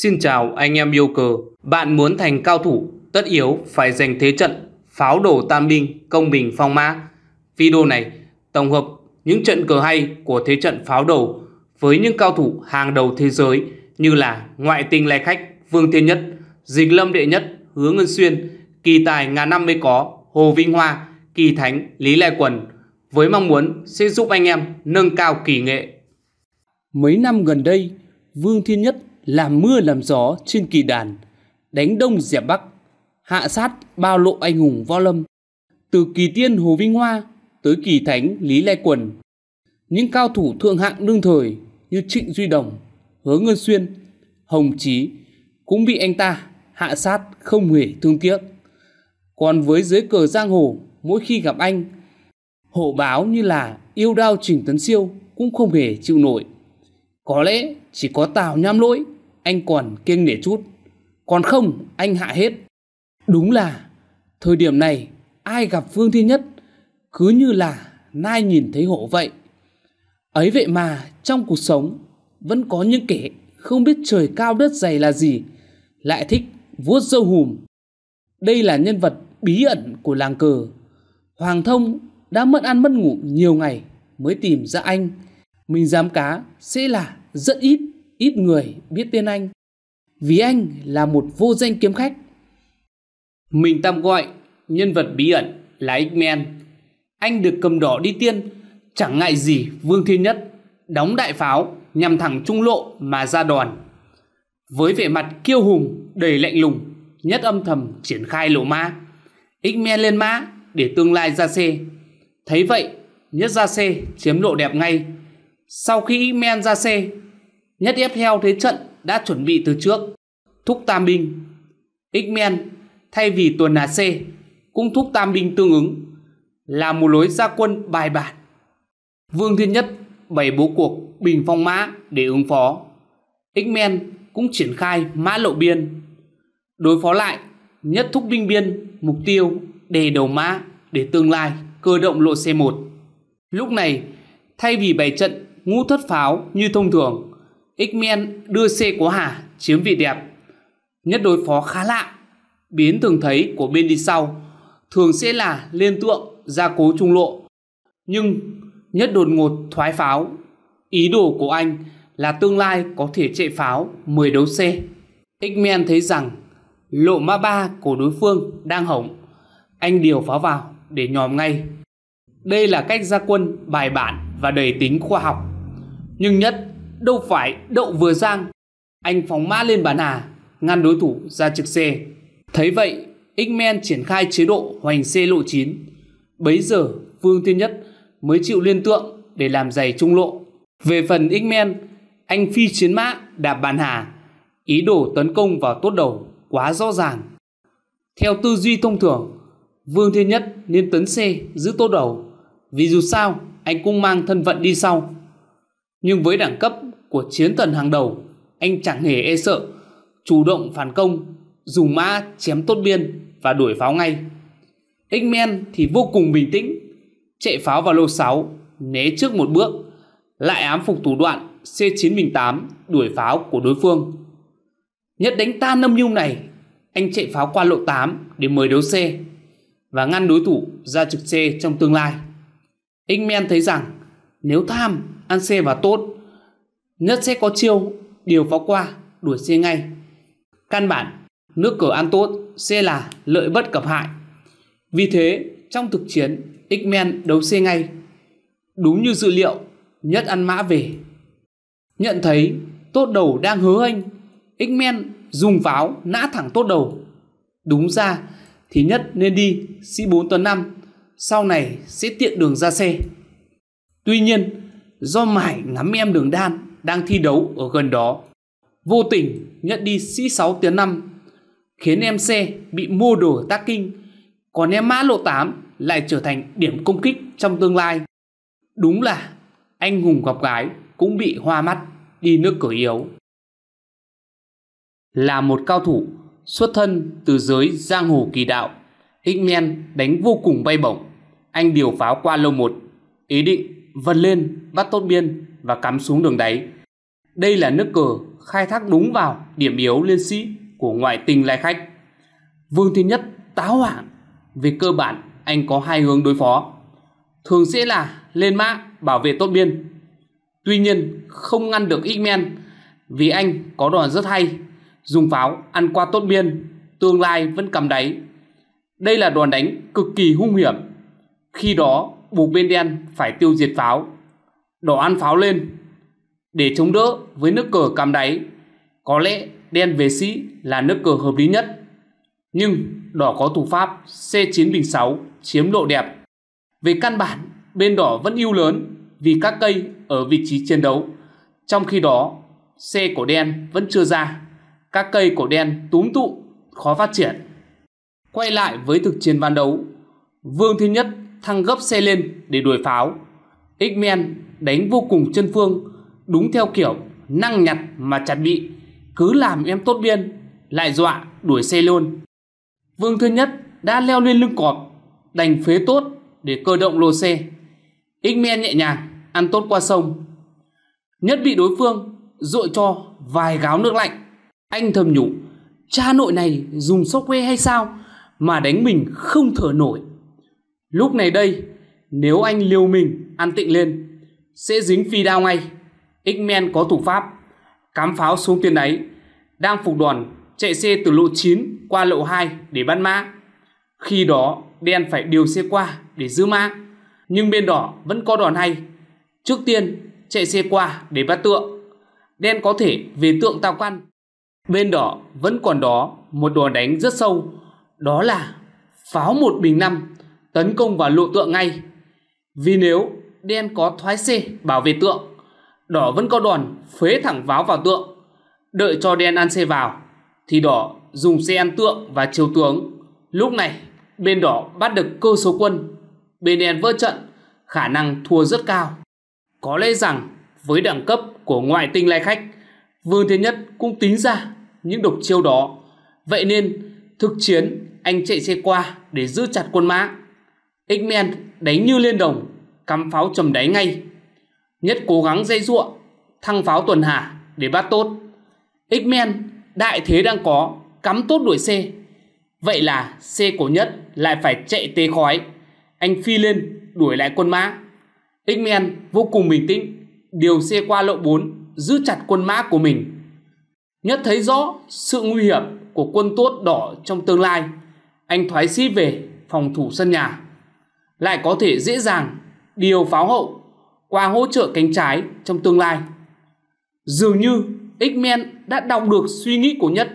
Xin chào anh em yêu cờ. Bạn muốn thành cao thủ, tất yếu phải dành thế trận, pháo đổ tam binh, công bình phong mã. Video này tổng hợp những trận cờ hay của thế trận pháo đầu với những cao thủ hàng đầu thế giới như là ngoại tình lai khách Vương Thiên Nhất, Dịch Lâm Đệ Nhất, Hứa Ngân Xuyên, Kỳ Tài ngàn năm mới có, Hồ Vinh Hoa, Kỳ Thánh, Lý Lai Quần với mong muốn sẽ giúp anh em nâng cao kỳ nghệ. Mấy năm gần đây, Vương Thiên Nhất làm mưa làm gió trên kỳ đàn, đánh đông dẹp bắc, hạ sát bao lộ anh hùng võ lâm. Từ kỳ tiên Hồ Vinh Hoa tới kỳ thánh Lý Lai Quần, những cao thủ thượng hạng đương thời như Trịnh Duy Đồng, Hứa Ngân Xuyên, Hồng Chí cũng bị anh ta hạ sát không hề thương tiếc. Còn với dưới cờ giang hồ, mỗi khi gặp anh, hộ báo như là yêu đao Trình Tấn Siêu cũng không hề chịu nổi. Có lẽ chỉ có Tào Nham Lỗi anh còn kiêng nể chút còn không anh hạ hết đúng là thời điểm này ai gặp phương thiên nhất cứ như là nai nhìn thấy hổ vậy ấy vậy mà trong cuộc sống vẫn có những kẻ không biết trời cao đất dày là gì lại thích vuốt dâu hùm đây là nhân vật bí ẩn của làng cờ hoàng thông đã mất ăn mất ngủ nhiều ngày mới tìm ra anh mình dám cá sẽ là rất ít ít người biết tên anh vì anh là một vô danh kiếm khách mình tạm gọi nhân vật bí ẩn là X-Men anh được cầm đỏ đi tiên chẳng ngại gì Vương Thiên Nhất đóng đại pháo nhằm thẳng trung lộ mà ra đòn với vẻ mặt kiêu hùng đầy lạnh lùng Nhất âm thầm triển khai lộ ma X-Men lên mã để tương lai ra xe Thấy vậy Nhất ra xe chiếm lộ đẹp ngay Sau khi X-Men ra xe Nhất ép theo thế trận đã chuẩn bị từ trước, thúc tam binh. X-Men thay vì tuần C cũng thúc tam binh tương ứng, là một lối ra quân bài bản. Vương Thiên Nhất bày bố cuộc bình phong mã để ứng phó. X-Men cũng triển khai mã lộ biên. Đối phó lại, nhất thúc binh biên, mục tiêu, đề đầu mã để tương lai cơ động lộ C1. Lúc này, thay vì bày trận ngũ thất pháo như thông thường, X-men đưa C của Hà chiếm vị đẹp. Nhất đối phó khá lạ, biến thường thấy của bên đi sau thường sẽ là lên tượng gia cố trung lộ. Nhưng nhất đột ngột thoái pháo, ý đồ của anh là tương lai có thể chạy pháo 10 đấu C. X-Men thấy rằng lộ ma ba của đối phương đang hỏng, anh điều pháo vào để nhòm ngay. Đây là cách gia quân bài bản và đầy tính khoa học. Nhưng nhất đâu phải đậu vừa giang. Anh phóng mã lên bàn Hà, ngăn đối thủ ra trực C. Thấy vậy, X-Men triển khai chế độ hoành C lộ 9. Bấy giờ, Vương thiên Nhất mới chịu liên tượng để làm giày trung lộ. Về phần X-Men, anh phi chiến mã đạp bàn Hà, ý đồ tấn công vào tốt đầu quá rõ ràng. Theo tư duy thông thường, Vương Thiên Nhất nên tấn C giữ tốt đầu, vì dù sao anh cũng mang thân vận đi sau. Nhưng với đẳng cấp của chiến thần hàng đầu Anh chẳng hề e sợ Chủ động phản công Dùng mã chém tốt biên Và đuổi pháo ngay X-Men thì vô cùng bình tĩnh Chạy pháo vào lô 6 Né trước một bước Lại ám phục thủ đoạn C908 Đuổi pháo của đối phương Nhất đánh tan nâm nhung này Anh chạy pháo qua lộ 8 để mời đấu xe Và ngăn đối thủ ra trực C trong tương lai X-Men thấy rằng Nếu tham, ăn xe và tốt Nhất sẽ có chiêu điều pháo qua đuổi xe ngay. Căn bản, nước cờ ăn tốt sẽ là lợi bất cập hại. Vì thế, trong thực chiến, X-Men đấu xe ngay. Đúng như dự liệu, Nhất ăn mã về. Nhận thấy tốt đầu đang hứa anh, X-Men dùng pháo nã thẳng tốt đầu. Đúng ra thì Nhất nên đi C4 tuần 5, sau này sẽ tiện đường ra xe. Tuy nhiên, do mải ngắm em đường đan đang thi đấu ở gần đó. Vô tình nhận đi sĩ 6 tiến 5 khiến em xe bị mua đồ tác kinh còn em mã lộ 8 lại trở thành điểm công kích trong tương lai. Đúng là anh hùng gặp gái cũng bị hoa mắt đi nước cởi yếu. Là một cao thủ xuất thân từ giới giang hồ kỳ đạo, x đánh vô cùng bay bổng. Anh điều pháo qua lâu một, ý định vần lên, bắt tốt biên và cắm xuống đường đáy. Đây là nước cờ khai thác đúng vào điểm yếu liên sĩ của ngoại tình lai khách. Vương Thiên Nhất táo hoảng. Về cơ bản, anh có hai hướng đối phó. Thường sẽ là lên mã bảo vệ tốt biên. Tuy nhiên, không ngăn được X-Men vì anh có đòn rất hay. Dùng pháo ăn qua tốt biên, tương lai vẫn cầm đáy. Đây là đòn đánh cực kỳ hung hiểm. Khi đó, buộc bên đen phải tiêu diệt pháo, đỏ ăn pháo lên để chống đỡ với nước cờ cắm đáy. Có lẽ đen về sĩ là nước cờ hợp lý nhất. Nhưng đỏ có thủ pháp C9 bình 6 chiếm lộ đẹp. Về căn bản, bên đỏ vẫn ưu lớn vì các cây ở vị trí chiến đấu. Trong khi đó, xe của đen vẫn chưa ra. Các cây của đen túm tụ, khó phát triển. Quay lại với thực chiến ban đấu, Vương thứ Nhất thăng gấp xe lên để đuổi pháo. X-Men đánh vô cùng chân phương, đúng theo kiểu năng nhặt mà chặt bị, cứ làm em tốt biên, lại dọa đuổi xe luôn. Vương Thứ Nhất đã leo lên lưng cọp, đành phế tốt để cơ động lô xe. X-Men nhẹ nhàng, ăn tốt qua sông. Nhất bị đối phương dội cho vài gáo nước lạnh. Anh thầm nhủ, cha nội này dùng sóc quê hay sao mà đánh mình không thở nổi. Lúc này đây, nếu anh liều mình ăn tịnh lên, sẽ dính phi đao ngay. X-Men có thủ pháp, cắm pháo xuống tiền đáy, đang phục đoàn chạy xe từ lộ 9 qua lộ 2 để bắt mã. Khi đó, đen phải điều xe qua để giữ mã, nhưng bên đỏ vẫn có đòn hay. Trước tiên, chạy xe qua để bắt tượng. Đen có thể về tượng tao quan Bên đỏ vẫn còn đó một đòn đánh rất sâu, đó là pháo một bình năm tấn công vào lộ tượng ngay. Vì nếu đen có thoái xê bảo vệ tượng, đỏ vẫn có đòn phế thẳng váo vào tượng. Đợi cho đen ăn xê vào, thì đỏ dùng xe ăn tượng và chiếu tướng. Lúc này, bên đỏ bắt được cơ số quân, bên đen vỡ trận, khả năng thua rất cao. Có lẽ rằng với đẳng cấp của ngoại tinh lai khách, Vương Thiên Nhất cũng tính ra những độc chiêu đó. Vậy nên, thực chiến anh chạy xe qua để giữ chặt quân mã. X-Men đánh như liên đồng, cắm pháo trầm đáy ngay. Nhất cố gắng dây ruộng, thăng pháo tuần hà để bắt tốt. X-Men đại thế đang có, cắm tốt đuổi C. Vậy là C của Nhất lại phải chạy tế khói. Anh phi lên, đuổi lại quân mã. X-Men vô cùng bình tĩnh, điều xe qua lộ 4, giữ chặt quân mã của mình. Nhất thấy rõ sự nguy hiểm của quân tốt đỏ trong tương lai. Anh thoái sĩ về phòng thủ sân nhà lại có thể dễ dàng điều pháo hậu qua hỗ trợ cánh trái trong tương lai. Dường như X-Men đã đọc được suy nghĩ của Nhất.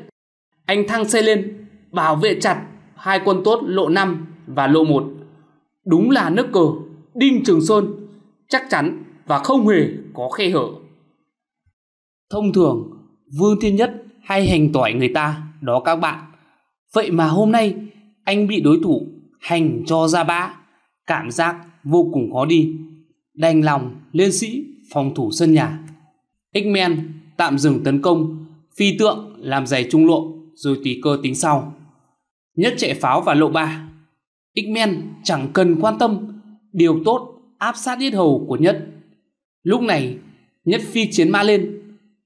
Anh thăng xe lên, bảo vệ chặt hai quân tốt lộ 5 và lộ 1. Đúng là nước cờ, Đinh Trường Sơn, chắc chắn và không hề có khe hở. Thông thường, Vương Thiên Nhất hay hành tỏi người ta đó các bạn. Vậy mà hôm nay anh bị đối thủ hành cho ra bã cảm giác vô cùng khó đi. Đành lòng liên sĩ phòng thủ sân nhà. X-Men tạm dừng tấn công, phi tượng làm giày trung lộ rồi tùy cơ tính sau. Nhất chạy pháo và lộ ba. X-Men chẳng cần quan tâm, điều tốt áp sát yết hầu của Nhất. Lúc này, Nhất phi chiến ma lên.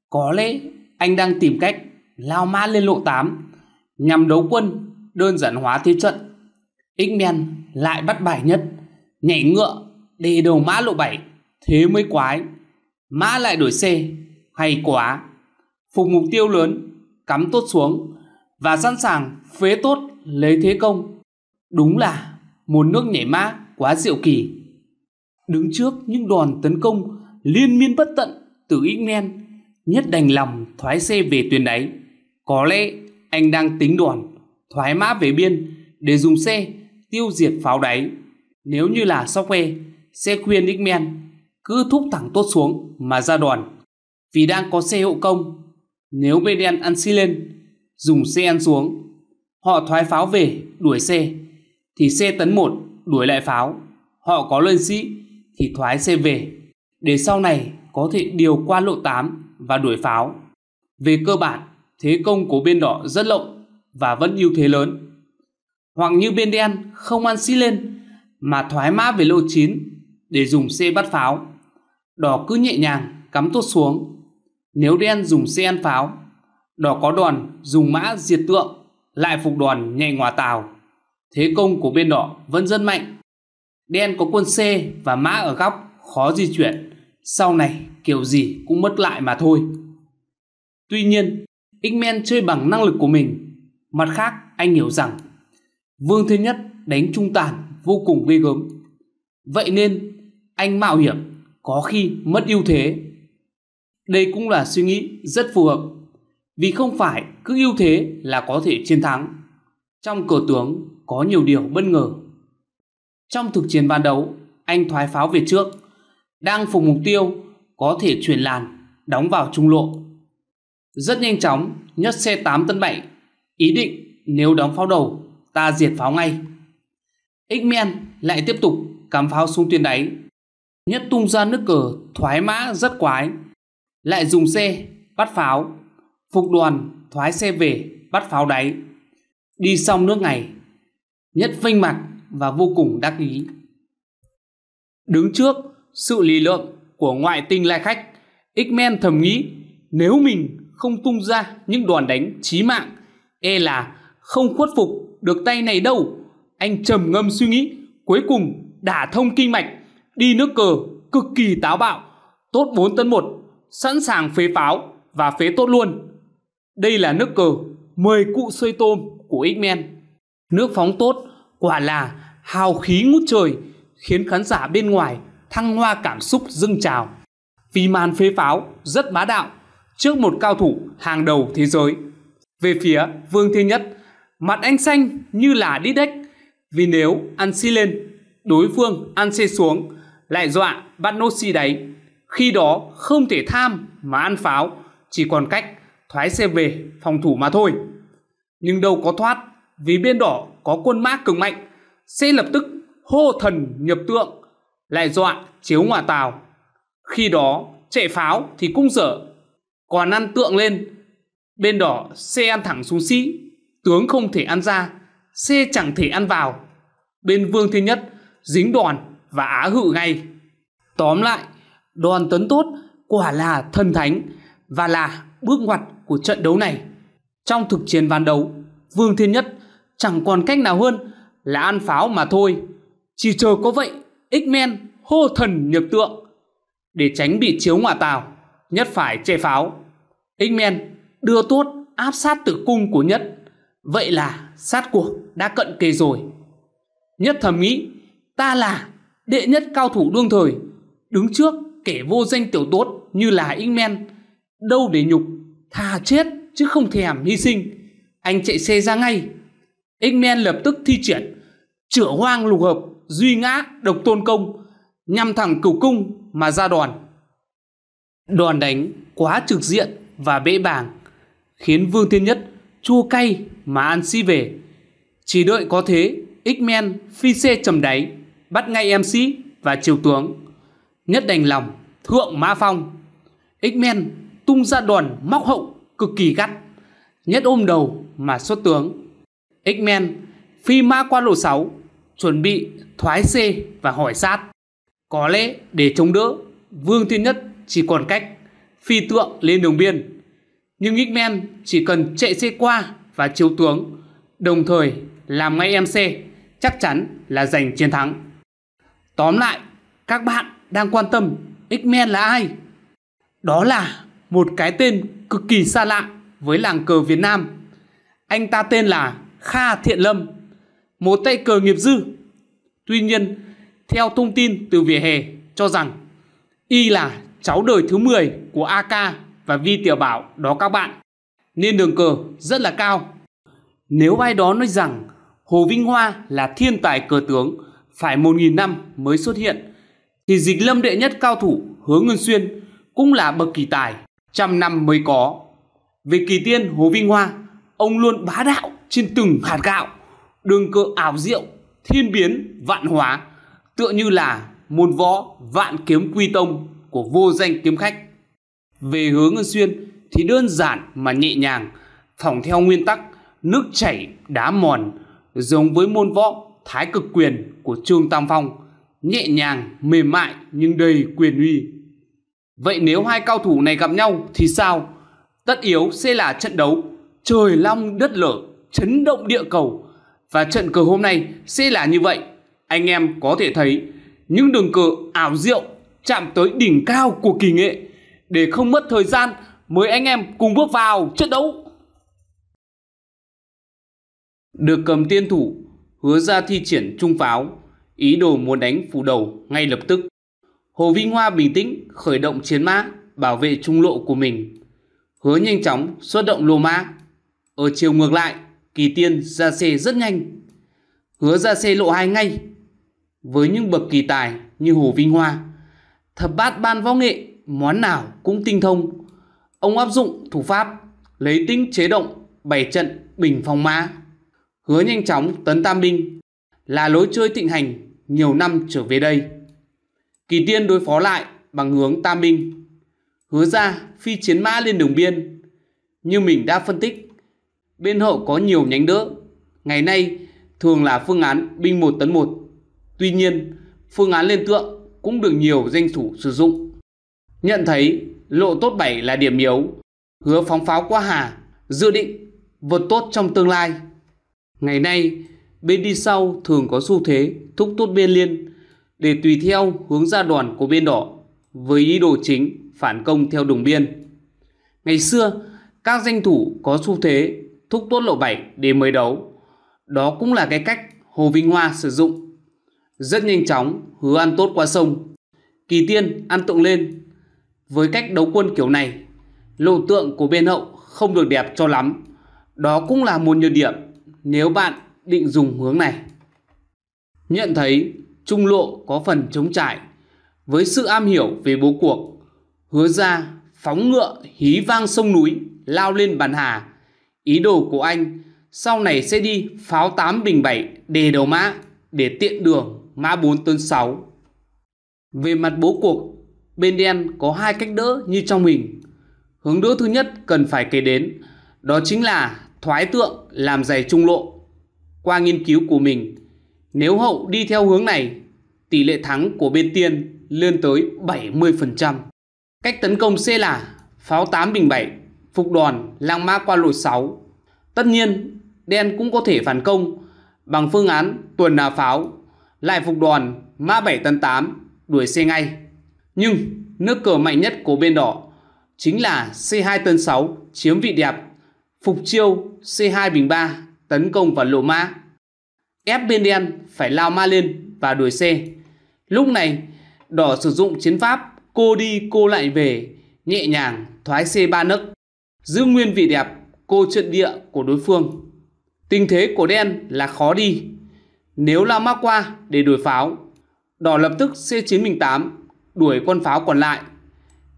Có lẽ anh đang tìm cách lao ma lên lộ 8 nhằm đấu quân đơn giản hóa thế trận X-Men lại bắt bài nhất Nhảy ngựa Đi đầu mã lộ 7 Thế mới quái Mã lại đổi xe, Hay quá Phục mục tiêu lớn Cắm tốt xuống Và sẵn sàng phế tốt lấy thế công Đúng là một nước nhảy mã quá diệu kỳ Đứng trước những đòn tấn công liên miên bất tận từ X-Men Nhất đành lòng thoái xe về tuyến đáy Có lẽ anh đang tính đoàn thoái mã về biên để dùng xe tiêu diệt pháo đáy. Nếu như là Sokwe, sẽ khuyên X-Men cứ thúc thẳng tốt xuống mà ra đòn. Vì đang có xe hậu công, nếu bên đen ăn xi lên, dùng xe ăn xuống, họ thoái pháo về đuổi xe, thì xe tấn một đuổi lại pháo, họ có lên sĩ thì thoái xe về, để sau này có thể điều qua lộ 8 và đuổi pháo. Về cơ bản, thế công của bên đỏ rất lộng và vẫn ưu thế lớn hoặc như bên đen không ăn xi lên mà thoái mã về lô 9 để dùng xe bắt pháo. Đỏ cứ nhẹ nhàng cắm tốt xuống. Nếu đen dùng xe ăn pháo, đỏ có đòn dùng mã diệt tượng lại phục đòn nhảy ngòa tàu. Thế công của bên đỏ vẫn rất mạnh. Đen có quân C và mã ở góc khó di chuyển. Sau này kiểu gì cũng mất lại mà thôi. Tuy nhiên, x chơi bằng năng lực của mình. Mặt khác, anh hiểu rằng Vương Thiên Nhất đánh trung tàn vô cùng ghê gớm. Vậy nên anh mạo hiểm có khi mất ưu thế. Đây cũng là suy nghĩ rất phù hợp vì không phải cứ ưu thế là có thể chiến thắng. Trong cờ tướng có nhiều điều bất ngờ. Trong thực chiến ban đấu, anh thoái pháo về trước, đang phục mục tiêu có thể chuyển làn, đóng vào trung lộ. Rất nhanh chóng, nhất xe 8 tấn 7, ý định nếu đóng pháo đầu ta diệt pháo ngay. X-Men lại tiếp tục cắm pháo xuống tuyến đáy. Nhất tung ra nước cờ thoái mã rất quái. Lại dùng xe bắt pháo. Phục đoàn thoái xe về bắt pháo đáy. Đi xong nước này. Nhất vinh mặt và vô cùng đắc ý. Đứng trước sự lý lượng của ngoại tinh lai khách, X-Men thầm nghĩ nếu mình không tung ra những đoàn đánh chí mạng, e là không khuất phục được tay này đâu Anh trầm ngâm suy nghĩ Cuối cùng đả thông kinh mạch Đi nước cờ cực kỳ táo bạo Tốt 4 tấn 1 Sẵn sàng phế pháo và phế tốt luôn Đây là nước cờ Mời cụ xơi tôm của X-Men Nước phóng tốt Quả là hào khí ngút trời Khiến khán giả bên ngoài Thăng hoa cảm xúc dâng trào Vì màn phế pháo rất bá đạo Trước một cao thủ hàng đầu thế giới Về phía Vương Thiên Nhất Mặt anh xanh như là đít đếch vì nếu ăn xi lên, đối phương ăn xe xuống lại dọa bắt nốt xi đáy. Khi đó không thể tham mà ăn pháo, chỉ còn cách thoái xe về phòng thủ mà thôi. Nhưng đâu có thoát vì bên đỏ có quân mã cường mạnh sẽ lập tức hô thần nhập tượng lại dọa chiếu ngòa tàu khi đó chạy pháo thì cũng dở còn ăn tượng lên bên đỏ xe ăn thẳng xuống xi tướng không thể ăn ra, xê chẳng thể ăn vào. Bên Vương Thiên Nhất dính đòn và á hự ngay. Tóm lại, đoàn tấn tốt quả là thần thánh và là bước ngoặt của trận đấu này. Trong thực chiến ván đấu, Vương Thiên Nhất chẳng còn cách nào hơn là ăn pháo mà thôi. Chỉ chờ có vậy, X-Men hô thần nhập tượng. Để tránh bị chiếu ngọa tàu, Nhất phải che pháo. X-Men đưa tốt áp sát tử cung của Nhất Vậy là sát cuộc đã cận kề rồi Nhất thầm nghĩ Ta là đệ nhất cao thủ đương thời Đứng trước kẻ vô danh tiểu tốt Như là Ing Men Đâu để nhục Thà chết chứ không thèm hy sinh Anh chạy xe ra ngay Ing Men lập tức thi triển Chữa hoang lục hợp Duy ngã độc tôn công Nhằm thẳng cửu cung mà ra đòn Đòn đánh quá trực diện và bẽ bàng Khiến Vương Thiên Nhất chua cay mà an sĩ về. Chỉ đợi có thế, X-Men phi xe trầm đáy, bắt ngay em sĩ và triều tướng. Nhất đành lòng, thượng mã phong. X-Men tung ra đòn móc hậu cực kỳ gắt. Nhất ôm đầu mà xuất tướng. X-Men phi mã qua lộ 6, chuẩn bị thoái xe và hỏi sát. Có lẽ để chống đỡ, Vương Thiên Nhất chỉ còn cách phi tượng lên đường biên. Nhưng X-Men chỉ cần chạy xe qua và chiếu tướng, đồng thời làm ngay MC, chắc chắn là giành chiến thắng. Tóm lại, các bạn đang quan tâm X-Men là ai? Đó là một cái tên cực kỳ xa lạ với làng cờ Việt Nam. Anh ta tên là Kha Thiện Lâm, một tay cờ nghiệp dư. Tuy nhiên, theo thông tin từ vỉa hè cho rằng y là cháu đời thứ 10 của AK và Vi Tiểu Bảo đó các bạn nên đường cờ rất là cao. Nếu ai đó nói rằng Hồ Vinh Hoa là thiên tài cờ tướng phải 1.000 năm mới xuất hiện, thì dịch lâm đệ nhất cao thủ Hứa Ngân Xuyên cũng là bậc kỳ tài, trăm năm mới có. Về kỳ tiên Hồ Vinh Hoa, ông luôn bá đạo trên từng hạt gạo, đường cờ ảo diệu, thiên biến, vạn hóa, tựa như là môn võ vạn kiếm quy tông của vô danh kiếm khách. Về Hướng Ngân Xuyên, thì đơn giản mà nhẹ nhàng, phòng theo nguyên tắc nước chảy đá mòn, giống với môn võ thái cực quyền của Trương Tam Phong, nhẹ nhàng, mềm mại nhưng đầy quyền uy. Vậy nếu hai cao thủ này gặp nhau thì sao? Tất yếu sẽ là trận đấu trời long đất lở, chấn động địa cầu. Và trận cờ hôm nay sẽ là như vậy. Anh em có thể thấy những đường cờ ảo diệu chạm tới đỉnh cao của kỳ nghệ. Để không mất thời gian, mời anh em cùng bước vào trận đấu. Được cầm tiên thủ, hứa ra thi triển trung pháo, ý đồ muốn đánh phủ đầu ngay lập tức. Hồ Vinh Hoa bình tĩnh khởi động chiến mã bảo vệ trung lộ của mình. Hứa nhanh chóng xuất động lô mã. Ở chiều ngược lại, Kỳ Tiên ra xe rất nhanh. Hứa ra xe lộ hai ngay. Với những bậc kỳ tài như Hồ Vinh Hoa, thập bát ban võ nghệ, món nào cũng tinh thông, Ông áp dụng thủ pháp lấy tĩnh chế động, bày trận, bình phòng mã, hứa nhanh chóng tấn tam binh là lối chơi thịnh hành nhiều năm trở về đây. Kỳ tiên đối phó lại bằng hướng tam binh, hứa ra phi chiến mã lên đường biên. Như mình đã phân tích, bên hậu có nhiều nhánh đỡ, ngày nay thường là phương án binh một tấn một Tuy nhiên, phương án lên tượng cũng được nhiều danh thủ sử dụng. Nhận thấy lộ tốt 7 là điểm yếu, hứa phóng pháo qua Hà, dự định vượt tốt trong tương lai. Ngày nay, bên đi sau thường có xu thế thúc tốt bên liên để tùy theo hướng ra đoàn của bên đỏ với ý đồ chính phản công theo đường biên. Ngày xưa, các danh thủ có xu thế thúc tốt lộ 7 để mới đấu. Đó cũng là cái cách Hồ Vinh Hoa sử dụng. Rất nhanh chóng, hứa ăn tốt qua sông. Kỳ tiên ăn tượng lên với cách đấu quân kiểu này, lộ tượng của bên hậu không được đẹp cho lắm. Đó cũng là một nhược điểm nếu bạn định dùng hướng này. Nhận thấy trung lộ có phần chống trải. Với sự am hiểu về bố cuộc, hứa ra phóng ngựa hí vang sông núi lao lên bàn hà. Ý đồ của anh sau này sẽ đi pháo 8 bình 7 đề đầu mã để tiện đường mã 4 tấn 6. Về mặt bố cuộc, Bên đen có hai cách đỡ như trong mình Hướng đỡ thứ nhất cần phải kể đến, đó chính là thoái tượng làm dày trung lộ. Qua nghiên cứu của mình, nếu hậu đi theo hướng này, tỷ lệ thắng của bên tiên lên tới 70%. Cách tấn công C là pháo 8 bình 7, phục đòn lang ma qua lội 6. Tất nhiên, đen cũng có thể phản công bằng phương án tuần nà pháo, lại phục đòn ma 7 tấn 8 đuổi xe ngay. Nhưng nước cờ mạnh nhất của bên đỏ chính là C2 tân 6 chiếm vị đẹp, phục chiêu C2 bình 3 tấn công vào lộ ma Ép bên đen phải lao ma lên và đuổi xe Lúc này, đỏ sử dụng chiến pháp cô đi cô lại về, nhẹ nhàng thoái C3 nấc, giữ nguyên vị đẹp cô trận địa của đối phương. Tình thế của đen là khó đi. Nếu lao ma qua để đuổi pháo, đỏ lập tức C9 bình 8 đuổi quân pháo còn lại.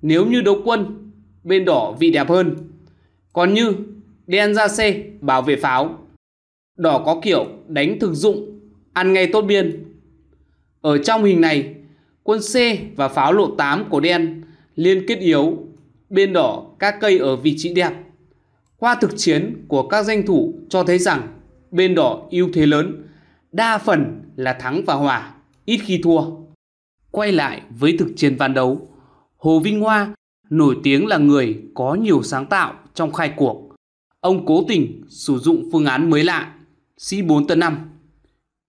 Nếu như đấu quân, bên đỏ vị đẹp hơn. Còn như đen ra xe bảo vệ pháo. Đỏ có kiểu đánh thực dụng, ăn ngay tốt biên. Ở trong hình này, quân C và pháo lộ 8 của đen liên kết yếu, bên đỏ các cây ở vị trí đẹp. Qua thực chiến của các danh thủ cho thấy rằng bên đỏ ưu thế lớn, đa phần là thắng và hòa, ít khi thua. Quay lại với thực chiến ván đấu, Hồ Vinh Hoa nổi tiếng là người có nhiều sáng tạo trong khai cuộc. Ông cố tình sử dụng phương án mới lạ, sĩ 4 tấn 5.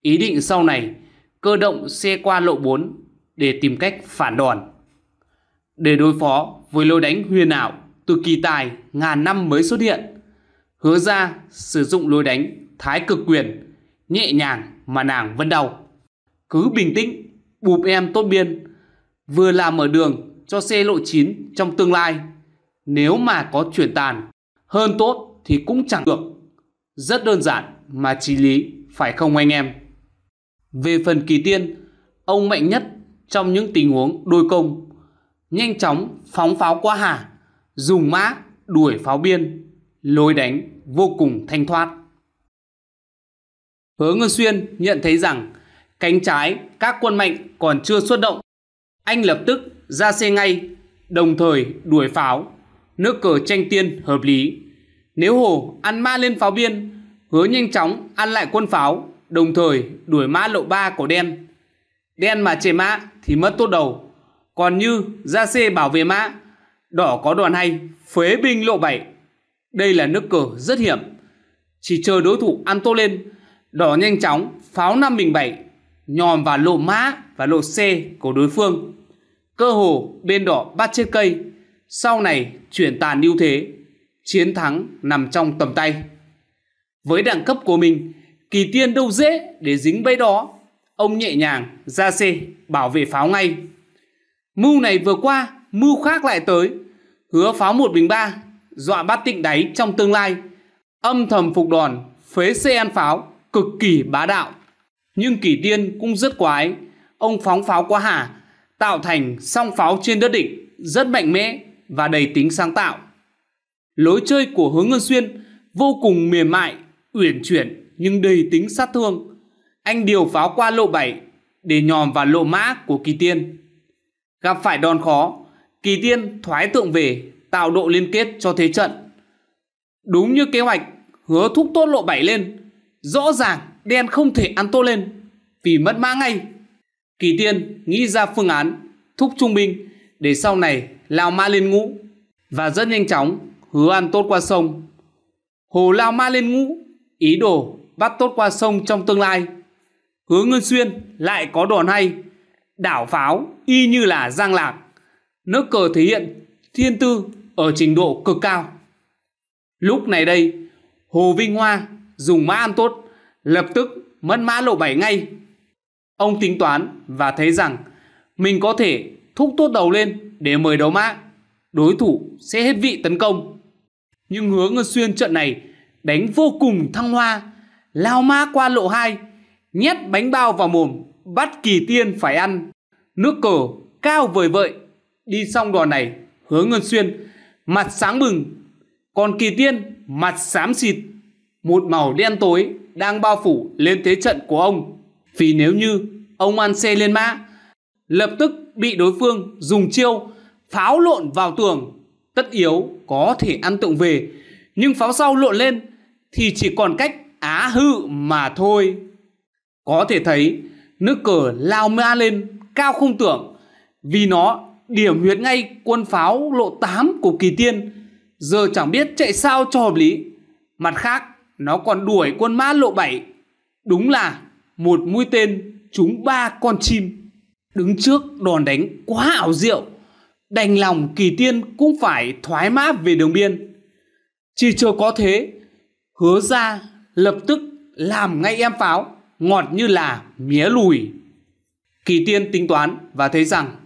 Ý định sau này cơ động xe qua lộ 4 để tìm cách phản đòn. Để đối phó với lối đánh huyền ảo từ kỳ tài ngàn năm mới xuất hiện, hứa ra sử dụng lối đánh thái cực quyền, nhẹ nhàng mà nàng vẫn đau. Cứ bình tĩnh bùm em tốt biên vừa là mở đường cho xe lộ 9 trong tương lai. Nếu mà có chuyển tàn hơn tốt thì cũng chẳng được. Rất đơn giản mà trí lý phải không anh em? Về phần kỳ tiên, ông mạnh nhất trong những tình huống đôi công. Nhanh chóng phóng pháo qua hà, dùng mã đuổi pháo biên, lối đánh vô cùng thanh thoát. Hứa Ngân Xuyên nhận thấy rằng cánh trái các quân mạnh còn chưa xuất động. Anh lập tức ra xe ngay, đồng thời đuổi pháo. Nước cờ tranh tiên hợp lý. Nếu Hồ ăn ma lên pháo biên, hứa nhanh chóng ăn lại quân pháo, đồng thời đuổi mã lộ ba của đen. Đen mà chề mã thì mất tốt đầu. Còn như ra xe bảo vệ mã, đỏ có đoàn hay, phế binh lộ bảy. Đây là nước cờ rất hiểm. Chỉ chờ đối thủ ăn tô lên, đỏ nhanh chóng pháo năm bình bảy nhòm vào lộ mã và lộ xe của đối phương. Cơ hồ bên đỏ bắt chết cây, sau này chuyển tàn ưu thế, chiến thắng nằm trong tầm tay. Với đẳng cấp của mình, kỳ tiên đâu dễ để dính bẫy đó. Ông nhẹ nhàng ra xe bảo vệ pháo ngay. Mưu này vừa qua, mưu khác lại tới. Hứa pháo một bình ba, dọa bắt tịnh đáy trong tương lai. Âm thầm phục đòn, phế xe ăn pháo, cực kỳ bá đạo. Nhưng kỳ tiên cũng rất quái, ông phóng pháo qua hà, tạo thành song pháo trên đất địch rất mạnh mẽ và đầy tính sáng tạo. Lối chơi của Hướng Ngân Xuyên vô cùng mềm mại, uyển chuyển nhưng đầy tính sát thương. Anh điều pháo qua lộ 7 để nhòm vào lộ mã của Kỳ Tiên. Gặp phải đòn khó, Kỳ Tiên thoái tượng về tạo độ liên kết cho thế trận. Đúng như kế hoạch, hứa thúc tốt lộ 7 lên. Rõ ràng đen không thể ăn tốt lên vì mất mã ngay. Kỳ Tiên nghĩ ra phương án thúc trung binh để sau này lao mã lên ngũ và rất nhanh chóng hứa ăn tốt qua sông. Hồ lao mã lên ngũ ý đồ bắt tốt qua sông trong tương lai. Hứa Ngân Xuyên lại có đòn hay đảo pháo y như là giang lạc. Nước cờ thể hiện thiên tư ở trình độ cực cao. Lúc này đây, Hồ Vinh Hoa dùng mã ăn tốt Lập tức mất mã lộ 7 ngay. Ông tính toán và thấy rằng mình có thể thúc tốt đầu lên để mời đấu mã. Đối thủ sẽ hết vị tấn công. Nhưng hứa Ngân Xuyên trận này đánh vô cùng thăng hoa, lao mã qua lộ 2, nhét bánh bao vào mồm, bắt kỳ tiên phải ăn. Nước cờ cao vời vợi, đi xong đòn này, hứa Ngân Xuyên mặt sáng bừng, còn kỳ tiên mặt xám xịt, một màu đen tối đang bao phủ lên thế trận của ông. Vì nếu như ông ăn xe lên mã, lập tức bị đối phương dùng chiêu pháo lộn vào tường, tất yếu có thể ăn tượng về. Nhưng pháo sau lộn lên thì chỉ còn cách á hự mà thôi. Có thể thấy nước cờ lao ma lên cao không tưởng vì nó điểm huyệt ngay quân pháo lộ 8 của kỳ tiên giờ chẳng biết chạy sao cho hợp lý. Mặt khác, nó còn đuổi quân mã lộ bảy Đúng là một mũi tên trúng ba con chim Đứng trước đòn đánh quá ảo diệu Đành lòng kỳ tiên cũng phải thoái mã về đường biên Chỉ chờ có thế Hứa ra lập tức làm ngay em pháo Ngọt như là mía lùi Kỳ tiên tính toán và thấy rằng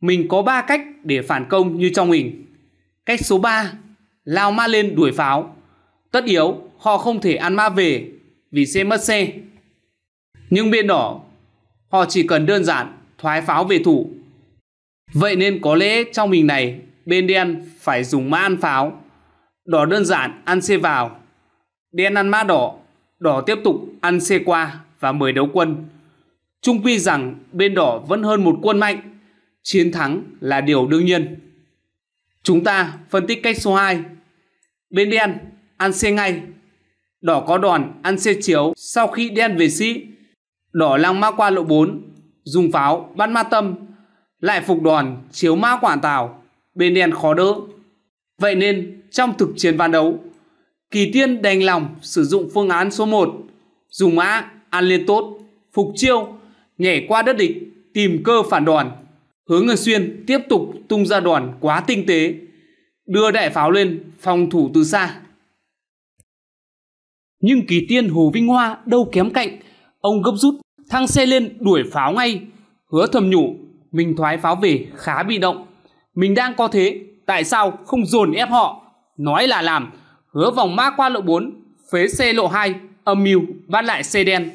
Mình có ba cách để phản công như trong hình Cách số 3 Lao ma lên đuổi pháo Tất yếu họ không thể ăn ma về vì sẽ mất xe. Nhưng bên đỏ, họ chỉ cần đơn giản thoái pháo về thủ. Vậy nên có lẽ trong mình này, bên đen phải dùng ma ăn pháo. Đỏ đơn giản ăn xe vào, đen ăn ma đỏ, đỏ tiếp tục ăn xe qua và mời đấu quân. Trung quy rằng bên đỏ vẫn hơn một quân mạnh, chiến thắng là điều đương nhiên. Chúng ta phân tích cách số 2. Bên đen ăn xe ngay đỏ có đòn ăn xe chiếu sau khi đen về sĩ. Đỏ lăng ma qua lộ 4, dùng pháo bắt ma tâm, lại phục đòn chiếu ma quản tảo, bên đen khó đỡ. Vậy nên trong thực chiến ván đấu, Kỳ Tiên đành lòng sử dụng phương án số 1, dùng mã ăn liên tốt, phục chiêu, nhảy qua đất địch, tìm cơ phản đòn. Hứa Ngân Xuyên tiếp tục tung ra đòn quá tinh tế, đưa đại pháo lên phòng thủ từ xa nhưng kỳ tiên Hồ Vinh Hoa đâu kém cạnh. Ông gấp rút, thăng xe lên đuổi pháo ngay. Hứa thầm nhủ, mình thoái pháo về khá bị động. Mình đang có thế, tại sao không dồn ép họ? Nói là làm, hứa vòng mã qua lộ 4, phế xe lộ 2, âm mưu bắt lại xe đen.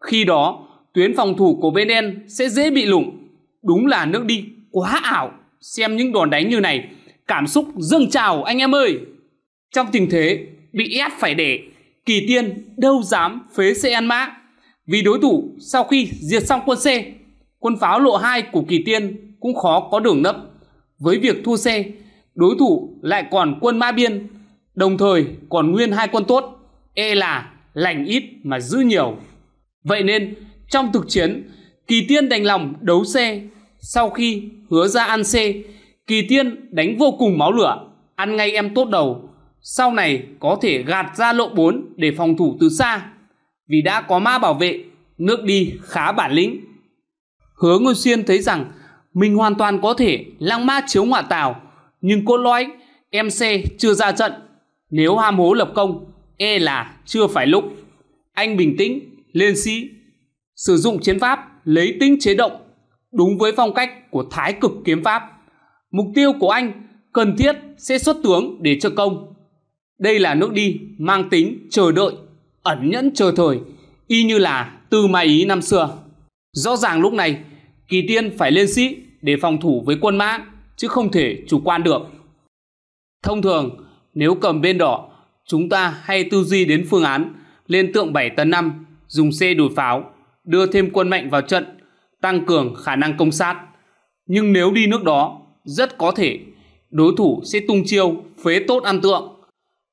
Khi đó, tuyến phòng thủ của bên đen sẽ dễ bị lủng. Đúng là nước đi quá ảo. Xem những đòn đánh như này, cảm xúc dâng trào anh em ơi. Trong tình thế, bị ép phải để Kỳ Tiên đâu dám phế xe ăn mã vì đối thủ sau khi diệt xong quân C, quân pháo lộ 2 của Kỳ Tiên cũng khó có đường nấp. Với việc thu xe, đối thủ lại còn quân Mã Biên, đồng thời còn nguyên hai quân tốt, e là lành ít mà giữ nhiều. Vậy nên, trong thực chiến, Kỳ Tiên đành lòng đấu xe. Sau khi hứa ra ăn xe, Kỳ Tiên đánh vô cùng máu lửa, ăn ngay em tốt đầu, sau này có thể gạt ra lộ 4 để phòng thủ từ xa vì đã có ma bảo vệ, nước đi khá bản lĩnh. Hứa Ngôn Xuyên thấy rằng mình hoàn toàn có thể lăng ma chiếu ngọa tào, nhưng cô nói MC chưa ra trận, nếu ham hố lập công e là chưa phải lúc. Anh bình tĩnh, lên sĩ, sử dụng chiến pháp lấy tinh chế động, đúng với phong cách của thái cực kiếm pháp. Mục tiêu của anh cần thiết sẽ xuất tướng để trợ công đây là nước đi mang tính chờ đợi, ẩn nhẫn chờ thời, y như là tư Mai Ý năm xưa. Rõ ràng lúc này, Kỳ Tiên phải lên sĩ để phòng thủ với quân mã, chứ không thể chủ quan được. Thông thường, nếu cầm bên đỏ, chúng ta hay tư duy đến phương án lên tượng 7 tấn 5, dùng xe đuổi pháo, đưa thêm quân mạnh vào trận, tăng cường khả năng công sát. Nhưng nếu đi nước đó, rất có thể đối thủ sẽ tung chiêu phế tốt ăn tượng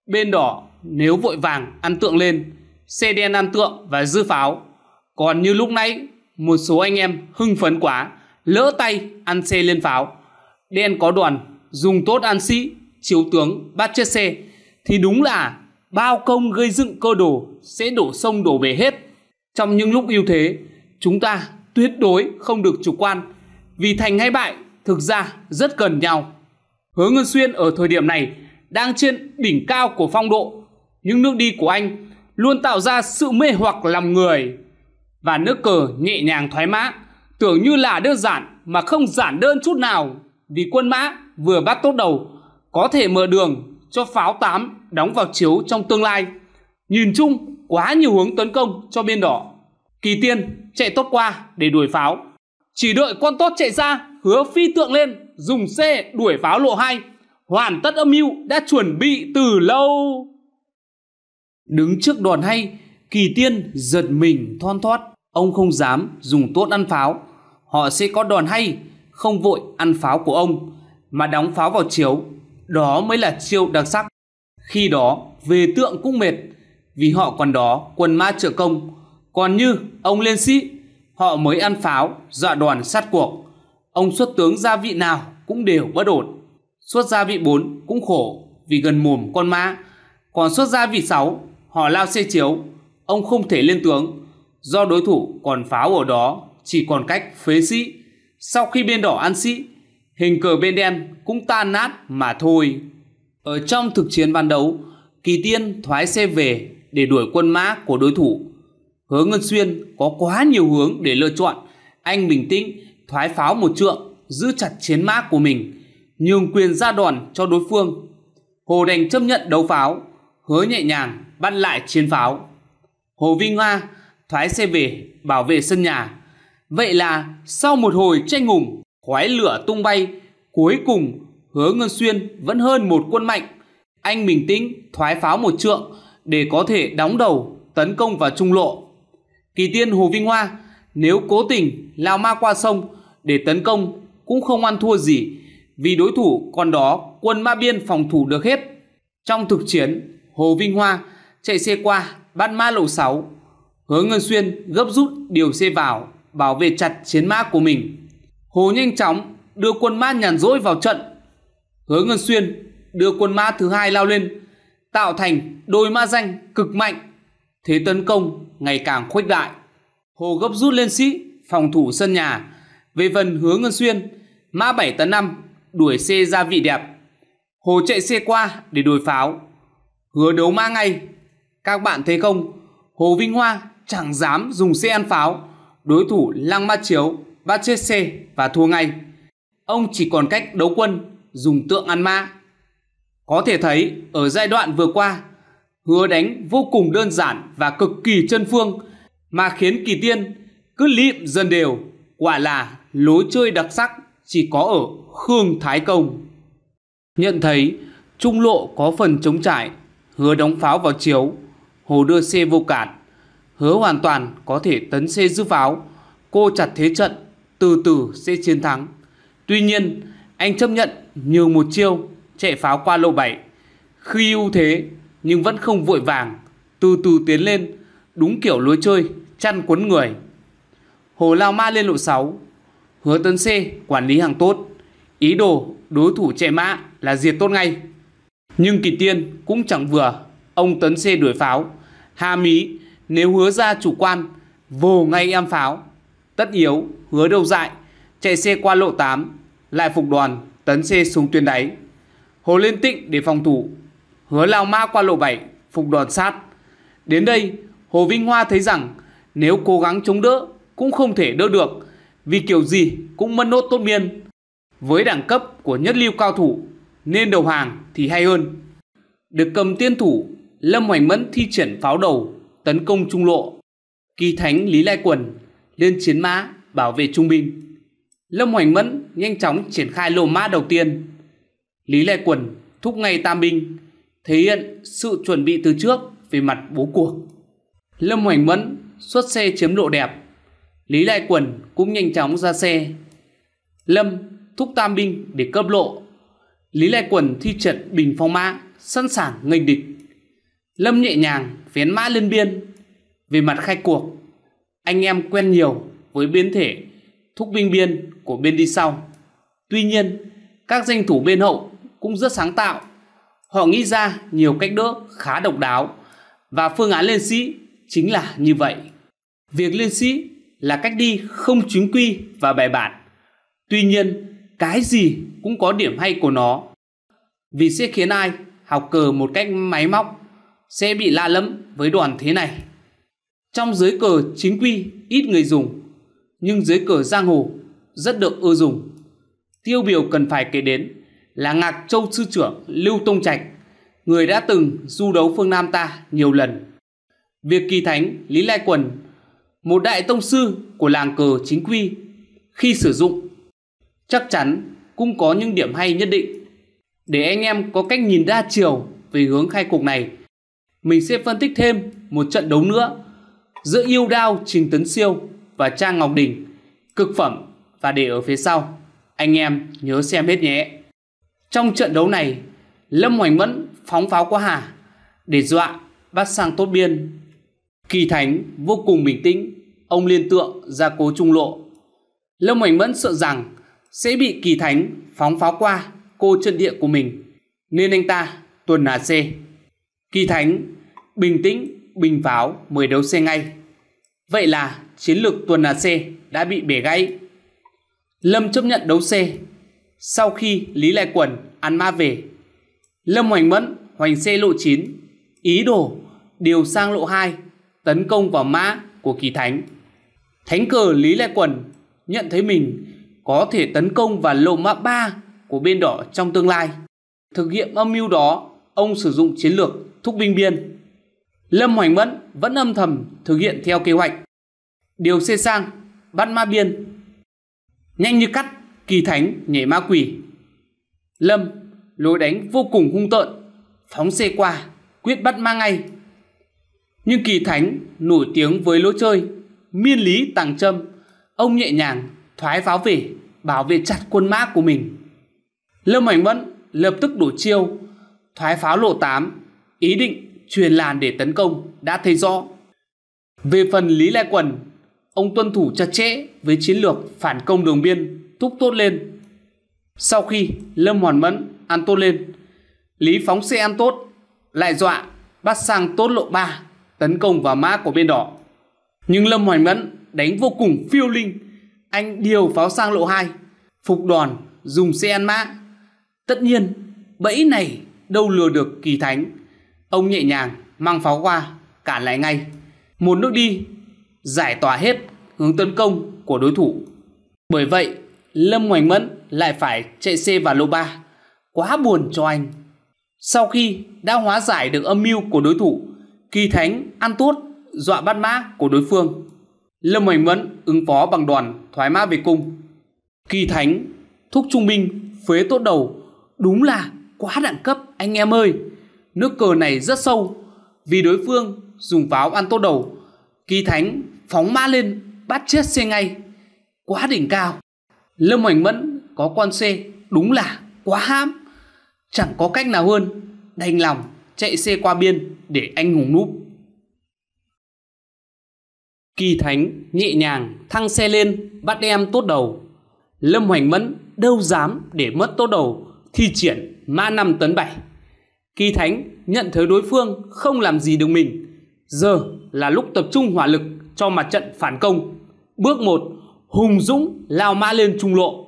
bên đỏ nếu vội vàng ăn tượng lên, xe đen ăn tượng và dư pháo. Còn như lúc nãy, một số anh em hưng phấn quá, lỡ tay ăn xe lên pháo. Đen có đoàn, dùng tốt ăn sĩ, chiếu tướng bắt chết xe. Thì đúng là bao công gây dựng cơ đồ sẽ đổ sông đổ bể hết. Trong những lúc ưu thế, chúng ta tuyệt đối không được chủ quan vì thành hay bại thực ra rất gần nhau. Hứa Ngân Xuyên ở thời điểm này đang trên đỉnh cao của phong độ, những nước đi của anh luôn tạo ra sự mê hoặc lòng người. Và nước cờ nhẹ nhàng thoái mã, tưởng như là đơn giản mà không giản đơn chút nào vì quân mã vừa bắt tốt đầu có thể mở đường cho pháo 8 đóng vào chiếu trong tương lai. Nhìn chung, quá nhiều hướng tấn công cho biên đỏ. Kỳ Tiên chạy tốt qua để đuổi pháo. Chỉ đợi con tốt chạy ra, hứa phi tượng lên, dùng xe đuổi pháo lộ 2 hoàn tất âm mưu đã chuẩn bị từ lâu. Đứng trước đòn hay, Kỳ Tiên giật mình thon thoát. Ông không dám dùng tốt ăn pháo. Họ sẽ có đòn hay, không vội ăn pháo của ông, mà đóng pháo vào chiếu. Đó mới là chiêu đặc sắc. Khi đó, về tượng cũng mệt, vì họ còn đó quân ma trợ công. Còn như ông liên sĩ, họ mới ăn pháo, dọa đoàn sát cuộc. Ông xuất tướng gia vị nào cũng đều bất ổn xuất ra vị 4 cũng khổ vì gần mồm con mã. Còn xuất ra vị 6, họ lao xe chiếu, ông không thể lên tướng. Do đối thủ còn pháo ở đó, chỉ còn cách phế sĩ. Sau khi bên đỏ ăn sĩ, hình cờ bên đen cũng tan nát mà thôi. Ở trong thực chiến ban đấu, Kỳ Tiên thoái xe về để đuổi quân mã của đối thủ. Hứa Ngân Xuyên có quá nhiều hướng để lựa chọn. Anh bình tĩnh, thoái pháo một trượng, giữ chặt chiến mã của mình nhường quyền ra đòn cho đối phương. Hồ đành chấp nhận đấu pháo, hứa nhẹ nhàng bắt lại chiến pháo. Hồ Vinh Hoa thoái xe về bảo vệ sân nhà. Vậy là sau một hồi tranh ngùng, khoái lửa tung bay, cuối cùng hứa Ngân Xuyên vẫn hơn một quân mạnh. Anh bình tĩnh thoái pháo một trượng để có thể đóng đầu tấn công vào trung lộ. Kỳ tiên Hồ Vinh Hoa nếu cố tình lao ma qua sông để tấn công cũng không ăn thua gì vì đối thủ còn đó quân ma biên phòng thủ được hết. Trong thực chiến, Hồ Vinh Hoa chạy xe qua bắt ma lầu 6. Hứa Ngân Xuyên gấp rút điều xe vào bảo vệ chặt chiến mã của mình. Hồ nhanh chóng đưa quân ma nhàn rỗi vào trận. Hứa Ngân Xuyên đưa quân ma thứ hai lao lên tạo thành đôi ma danh cực mạnh. Thế tấn công ngày càng khuếch đại. Hồ gấp rút lên sĩ phòng thủ sân nhà. Về phần Hứa Ngân Xuyên, mã 7 tấn 5 đuổi xe ra vị đẹp. Hồ chạy xe qua để đuổi pháo. Hứa đấu ma ngay. Các bạn thấy không? Hồ Vinh Hoa chẳng dám dùng xe ăn pháo. Đối thủ lăng mắt chiếu, bắt chết xe và thua ngay. Ông chỉ còn cách đấu quân, dùng tượng ăn ma. Có thể thấy, ở giai đoạn vừa qua, hứa đánh vô cùng đơn giản và cực kỳ chân phương mà khiến kỳ tiên cứ lịm dần đều quả là lối chơi đặc sắc chỉ có ở Khương Thái Công. Nhận thấy trung lộ có phần chống trải, hứa đóng pháo vào chiếu, hồ đưa xe vô cản. Hứa hoàn toàn có thể tấn xe dư pháo, cô chặt thế trận, từ từ sẽ chiến thắng. Tuy nhiên, anh chấp nhận nhường một chiêu chạy pháo qua lộ 7. Khi ưu thế nhưng vẫn không vội vàng, từ từ tiến lên, đúng kiểu lối chơi, chăn cuốn người. Hồ Lao Ma lên lộ 6, Hứa Tấn C quản lý hàng tốt, ý đồ đối thủ chạy mã là diệt tốt ngay. Nhưng Kỳ Tiên cũng chẳng vừa, ông Tấn C đuổi pháo, Hà Mỹ nếu hứa ra chủ quan, vồ ngay em pháo. Tất yếu, hứa đầu dại, chạy xe qua lộ 8, lại phục đoàn, Tấn C xuống tuyến đáy. Hồ lên tịnh để phòng thủ, hứa lao ma qua lộ 7, phục đoàn sát. Đến đây, Hồ Vinh Hoa thấy rằng nếu cố gắng chống đỡ cũng không thể đỡ được vì kiểu gì cũng mân nốt tốt miên Với đẳng cấp của nhất lưu cao thủ nên đầu hàng thì hay hơn. Được cầm tiên thủ, Lâm Hoành Mẫn thi triển pháo đầu, tấn công trung lộ. Kỳ Thánh Lý Lai Quần lên chiến mã bảo vệ trung binh. Lâm Hoành Mẫn nhanh chóng triển khai lô mã đầu tiên. Lý Lai Quần thúc ngay tam binh, thể hiện sự chuẩn bị từ trước về mặt bố cuộc. Lâm Hoành Mẫn xuất xe chiếm lộ đẹp Lý Lai Quần cũng nhanh chóng ra xe. Lâm thúc tam binh để cấp lộ. Lý Lai Quần thi trận bình phong mã, sẵn sàng nghênh địch. Lâm nhẹ nhàng vén mã lên biên. Về mặt khai cuộc, anh em quen nhiều với biến thể thúc binh biên của bên đi sau. Tuy nhiên, các danh thủ bên hậu cũng rất sáng tạo. Họ nghĩ ra nhiều cách đỡ khá độc đáo và phương án lên sĩ chính là như vậy. Việc lên sĩ là cách đi không chính quy và bài bản. Tuy nhiên, cái gì cũng có điểm hay của nó. Vì sẽ khiến ai học cờ một cách máy móc sẽ bị la lẫm với đoàn thế này. Trong giới cờ chính quy ít người dùng, nhưng giới cờ giang hồ rất được ưa dùng. Tiêu biểu cần phải kể đến là Ngạc Châu Sư Trưởng Lưu Tông Trạch, người đã từng du đấu phương Nam ta nhiều lần. Việc kỳ thánh Lý Lai Quần một đại tông sư của làng cờ chính quy khi sử dụng chắc chắn cũng có những điểm hay nhất định. Để anh em có cách nhìn đa chiều về hướng khai cục này, mình sẽ phân tích thêm một trận đấu nữa giữa yêu đao Trình Tấn Siêu và Trang Ngọc Đình, cực phẩm và để ở phía sau. Anh em nhớ xem hết nhé. Trong trận đấu này, Lâm Hoành Mẫn phóng pháo qua Hà để dọa bắt sang tốt biên. Kỳ Thánh vô cùng bình tĩnh ông liên tượng ra cố trung lộ. lâm hoành Mẫn sợ rằng sẽ bị kỳ thánh phóng pháo qua cô chân địa của mình, nên anh ta tuần là C. Kỳ thánh bình tĩnh bình pháo mới đấu xe ngay. Vậy là chiến lược tuần là C đã bị bể gãy. Lâm chấp nhận đấu C. Sau khi Lý Lai Quần ăn ma về, Lâm Hoành Mẫn hoành xe lộ 9, ý đồ điều sang lộ 2, tấn công vào mã của Kỳ Thánh. Thánh cờ Lý Lai Quần nhận thấy mình có thể tấn công vào lô mã 3 của bên đỏ trong tương lai. Thực hiện âm mưu đó, ông sử dụng chiến lược thúc binh biên. Lâm Hoành Mẫn vẫn âm thầm thực hiện theo kế hoạch. Điều xê sang, bắt ma biên. Nhanh như cắt, kỳ thánh nhảy ma quỷ. Lâm, lối đánh vô cùng hung tợn, phóng xe qua, quyết bắt ma ngay. Nhưng kỳ thánh nổi tiếng với lối chơi miên lý tàng trâm ông nhẹ nhàng thoái pháo về bảo vệ chặt quân mã của mình lâm hoành mẫn lập tức đổi chiêu thoái pháo lộ 8 ý định truyền làn để tấn công đã thấy rõ về phần lý lai quần ông tuân thủ chặt chẽ với chiến lược phản công đường biên thúc tốt lên sau khi lâm hoàn mẫn ăn tốt lên lý phóng xe ăn tốt lại dọa bắt sang tốt lộ 3 tấn công vào mã của bên đỏ nhưng Lâm Hoành Mẫn đánh vô cùng phiêu linh. Anh điều pháo sang lộ 2, phục đòn, dùng xe ăn mã. Tất nhiên, bẫy này đâu lừa được kỳ thánh. Ông nhẹ nhàng mang pháo qua, cản lại ngay. Một nước đi, giải tỏa hết hướng tấn công của đối thủ. Bởi vậy, Lâm Hoành Mẫn lại phải chạy xe vào lộ 3. Quá buồn cho anh. Sau khi đã hóa giải được âm mưu của đối thủ, Kỳ Thánh ăn tốt dọa bắt mã của đối phương. Lâm Hoành Mẫn ứng phó bằng đoàn thoái mã về cung. Kỳ Thánh, Thúc Trung Minh, Phế Tốt Đầu đúng là quá đẳng cấp anh em ơi. Nước cờ này rất sâu vì đối phương dùng pháo ăn tốt đầu. Kỳ Thánh phóng mã lên bắt chết xe ngay. Quá đỉnh cao. Lâm Hoành Mẫn có con xe đúng là quá ham. Chẳng có cách nào hơn đành lòng chạy xe qua biên để anh hùng núp. Kỳ Thánh nhẹ nhàng thăng xe lên bắt em tốt đầu. Lâm Hoành Mẫn đâu dám để mất tốt đầu thi triển ma năm tấn bảy Kỳ Thánh nhận thấy đối phương không làm gì được mình. Giờ là lúc tập trung hỏa lực cho mặt trận phản công. Bước 1, Hùng Dũng lao mã lên trung lộ.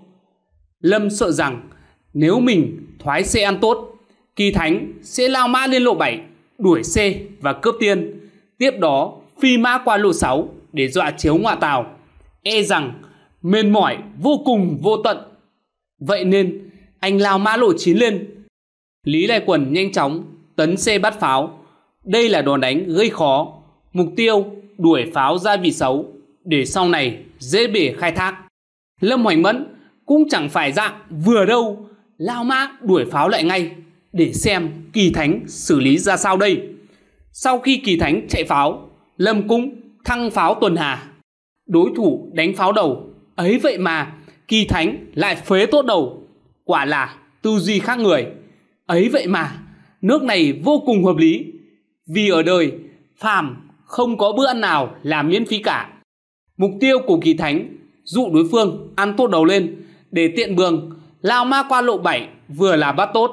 Lâm sợ rằng nếu mình thoái xe ăn tốt, Kỳ Thánh sẽ lao mã lên lộ 7, đuổi xe và cướp tiên. Tiếp đó phi mã qua lộ 6 để dọa chiếu ngoại tào e rằng mệt mỏi vô cùng vô tận vậy nên anh lao mã lộ chín lên lý lai quần nhanh chóng tấn xe bắt pháo đây là đòn đánh gây khó mục tiêu đuổi pháo ra vị xấu để sau này dễ bể khai thác lâm hoành mẫn cũng chẳng phải dạng vừa đâu lao mã đuổi pháo lại ngay để xem kỳ thánh xử lý ra sao đây sau khi kỳ thánh chạy pháo lâm cũng thăng pháo tuần hà. Đối thủ đánh pháo đầu, ấy vậy mà kỳ thánh lại phế tốt đầu. Quả là tư duy khác người. Ấy vậy mà nước này vô cùng hợp lý. Vì ở đời, phàm không có bữa ăn nào là miễn phí cả. Mục tiêu của kỳ thánh dụ đối phương ăn tốt đầu lên để tiện bường lao ma qua lộ 7 vừa là bắt tốt.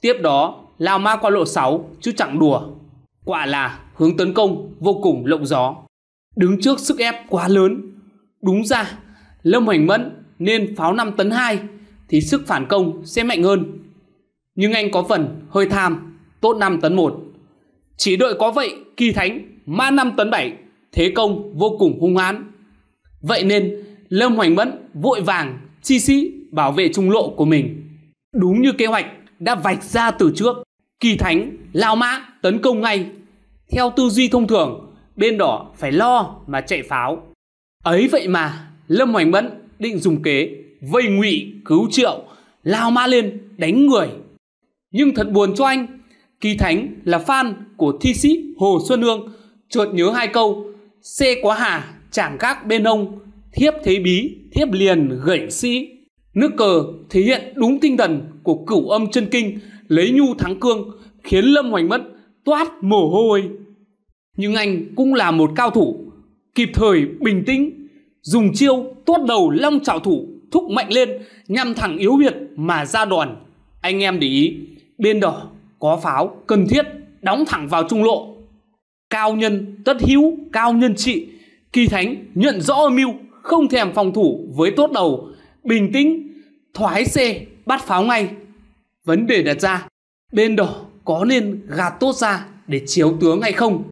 Tiếp đó lao ma qua lộ 6 chứ chẳng đùa. Quả là hướng tấn công vô cùng lộng gió. Đứng trước sức ép quá lớn, đúng ra Lâm Hoành Mẫn nên pháo 5 tấn 2 thì sức phản công sẽ mạnh hơn. Nhưng anh có phần hơi tham, tốt 5 tấn 1. Chỉ đợi có vậy, Kỳ Thánh ma 5 tấn 7, thế công vô cùng hung hãn. Vậy nên, Lâm Hoành Mẫn vội vàng chi sĩ bảo vệ trung lộ của mình. Đúng như kế hoạch đã vạch ra từ trước, Kỳ Thánh lao mã tấn công ngay. Theo tư duy thông thường, bên đỏ phải lo mà chạy pháo. Ấy vậy mà, Lâm Hoành Mẫn định dùng kế vây ngụy cứu triệu, lao ma lên đánh người. Nhưng thật buồn cho anh, Kỳ Thánh là fan của thi sĩ Hồ Xuân Hương, chợt nhớ hai câu, xe quá hà, chẳng gác bên ông, thiếp thế bí, thiếp liền gẩy sĩ. Nước cờ thể hiện đúng tinh thần của cửu âm chân kinh, lấy nhu thắng cương, khiến Lâm Hoành Mẫn toát mồ hôi nhưng anh cũng là một cao thủ kịp thời bình tĩnh dùng chiêu tuốt đầu long trạo thủ thúc mạnh lên nhằm thẳng yếu huyệt mà ra đòn anh em để ý bên đỏ có pháo cần thiết đóng thẳng vào trung lộ cao nhân tất hữu cao nhân trị kỳ thánh nhận rõ mưu không thèm phòng thủ với tốt đầu bình tĩnh thoái xe bắt pháo ngay vấn đề đặt ra bên đỏ có nên gạt tốt ra để chiếu tướng hay không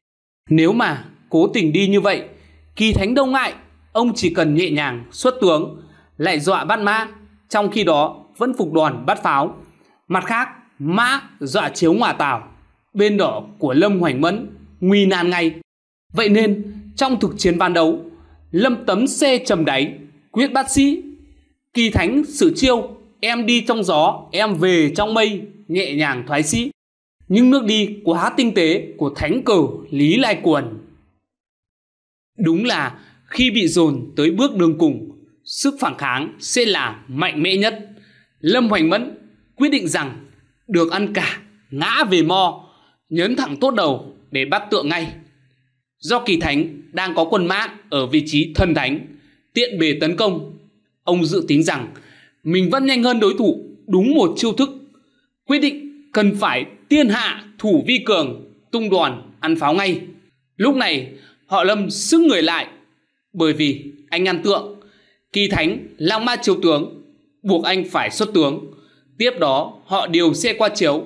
nếu mà cố tình đi như vậy, Kỳ Thánh Đông Ngại, ông chỉ cần nhẹ nhàng xuất tướng, lại dọa bắt mã, trong khi đó vẫn phục đoàn bắt pháo. Mặt khác, mã dọa chiếu ngọa tào, bên đỏ của Lâm Hoành Mẫn nguy nan ngay. Vậy nên, trong thực chiến ban đấu, Lâm tấm xe trầm đáy, quyết bác sĩ. Kỳ Thánh sử chiêu, em đi trong gió, em về trong mây, nhẹ nhàng thoái sĩ nhưng nước đi quá tinh tế của thánh cờ Lý Lai Quần. Đúng là khi bị dồn tới bước đường cùng, sức phản kháng sẽ là mạnh mẽ nhất. Lâm Hoành Mẫn quyết định rằng được ăn cả, ngã về mo, nhấn thẳng tốt đầu để bắt tượng ngay. Do kỳ thánh đang có quân mã ở vị trí thân thánh, tiện bề tấn công, ông dự tính rằng mình vẫn nhanh hơn đối thủ đúng một chiêu thức, quyết định cần phải tiên hạ thủ vi cường tung đoàn ăn pháo ngay lúc này họ lâm sững người lại bởi vì anh ăn tượng kỳ thánh lao ma chiếu tướng buộc anh phải xuất tướng tiếp đó họ điều xe qua chiếu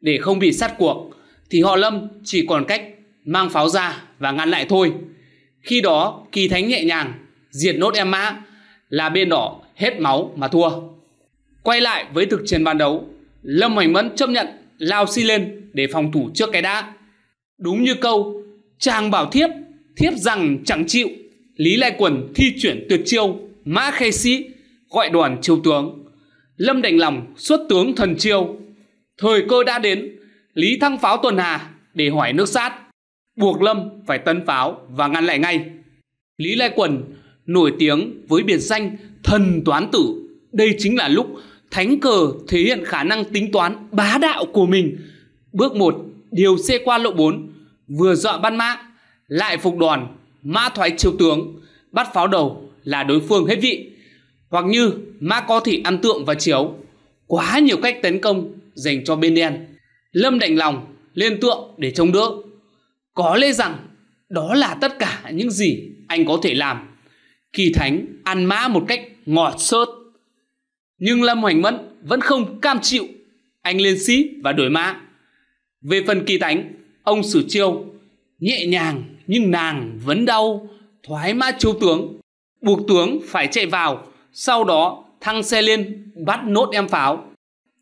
để không bị sát cuộc thì họ lâm chỉ còn cách mang pháo ra và ngăn lại thôi khi đó kỳ thánh nhẹ nhàng diệt nốt em mã là bên đỏ hết máu mà thua quay lại với thực chiến ban đấu lâm hoành mẫn chấp nhận lao xi lên để phòng thủ trước cái đã. Đúng như câu, chàng bảo thiếp, thiếp rằng chẳng chịu. Lý Lai Quần thi chuyển tuyệt chiêu, mã khê sĩ, gọi đoàn triều tướng. Lâm đành lòng xuất tướng thần chiêu. Thời cơ đã đến, Lý thăng pháo tuần hà để hỏi nước sát. Buộc Lâm phải tấn pháo và ngăn lại ngay. Lý Lai Quần nổi tiếng với biệt danh thần toán tử. Đây chính là lúc Thánh cờ thể hiện khả năng tính toán bá đạo của mình. Bước 1, điều xê qua lộ 4, vừa dọa ban mã, lại phục đoàn mã thoái chiếu tướng, bắt pháo đầu là đối phương hết vị. Hoặc như mã có thể ăn tượng và chiếu. Quá nhiều cách tấn công dành cho bên đen. Lâm đành lòng lên tượng để chống đỡ. Có lẽ rằng đó là tất cả những gì anh có thể làm. Kỳ Thánh ăn mã một cách ngọt sớt. Nhưng Lâm Hoành Mẫn vẫn không cam chịu Anh Liên sĩ và đổi mã Về phần kỳ tánh Ông sử chiêu Nhẹ nhàng nhưng nàng vẫn đau Thoái mã chiếu tướng Buộc tướng phải chạy vào Sau đó thăng xe lên Bắt nốt em pháo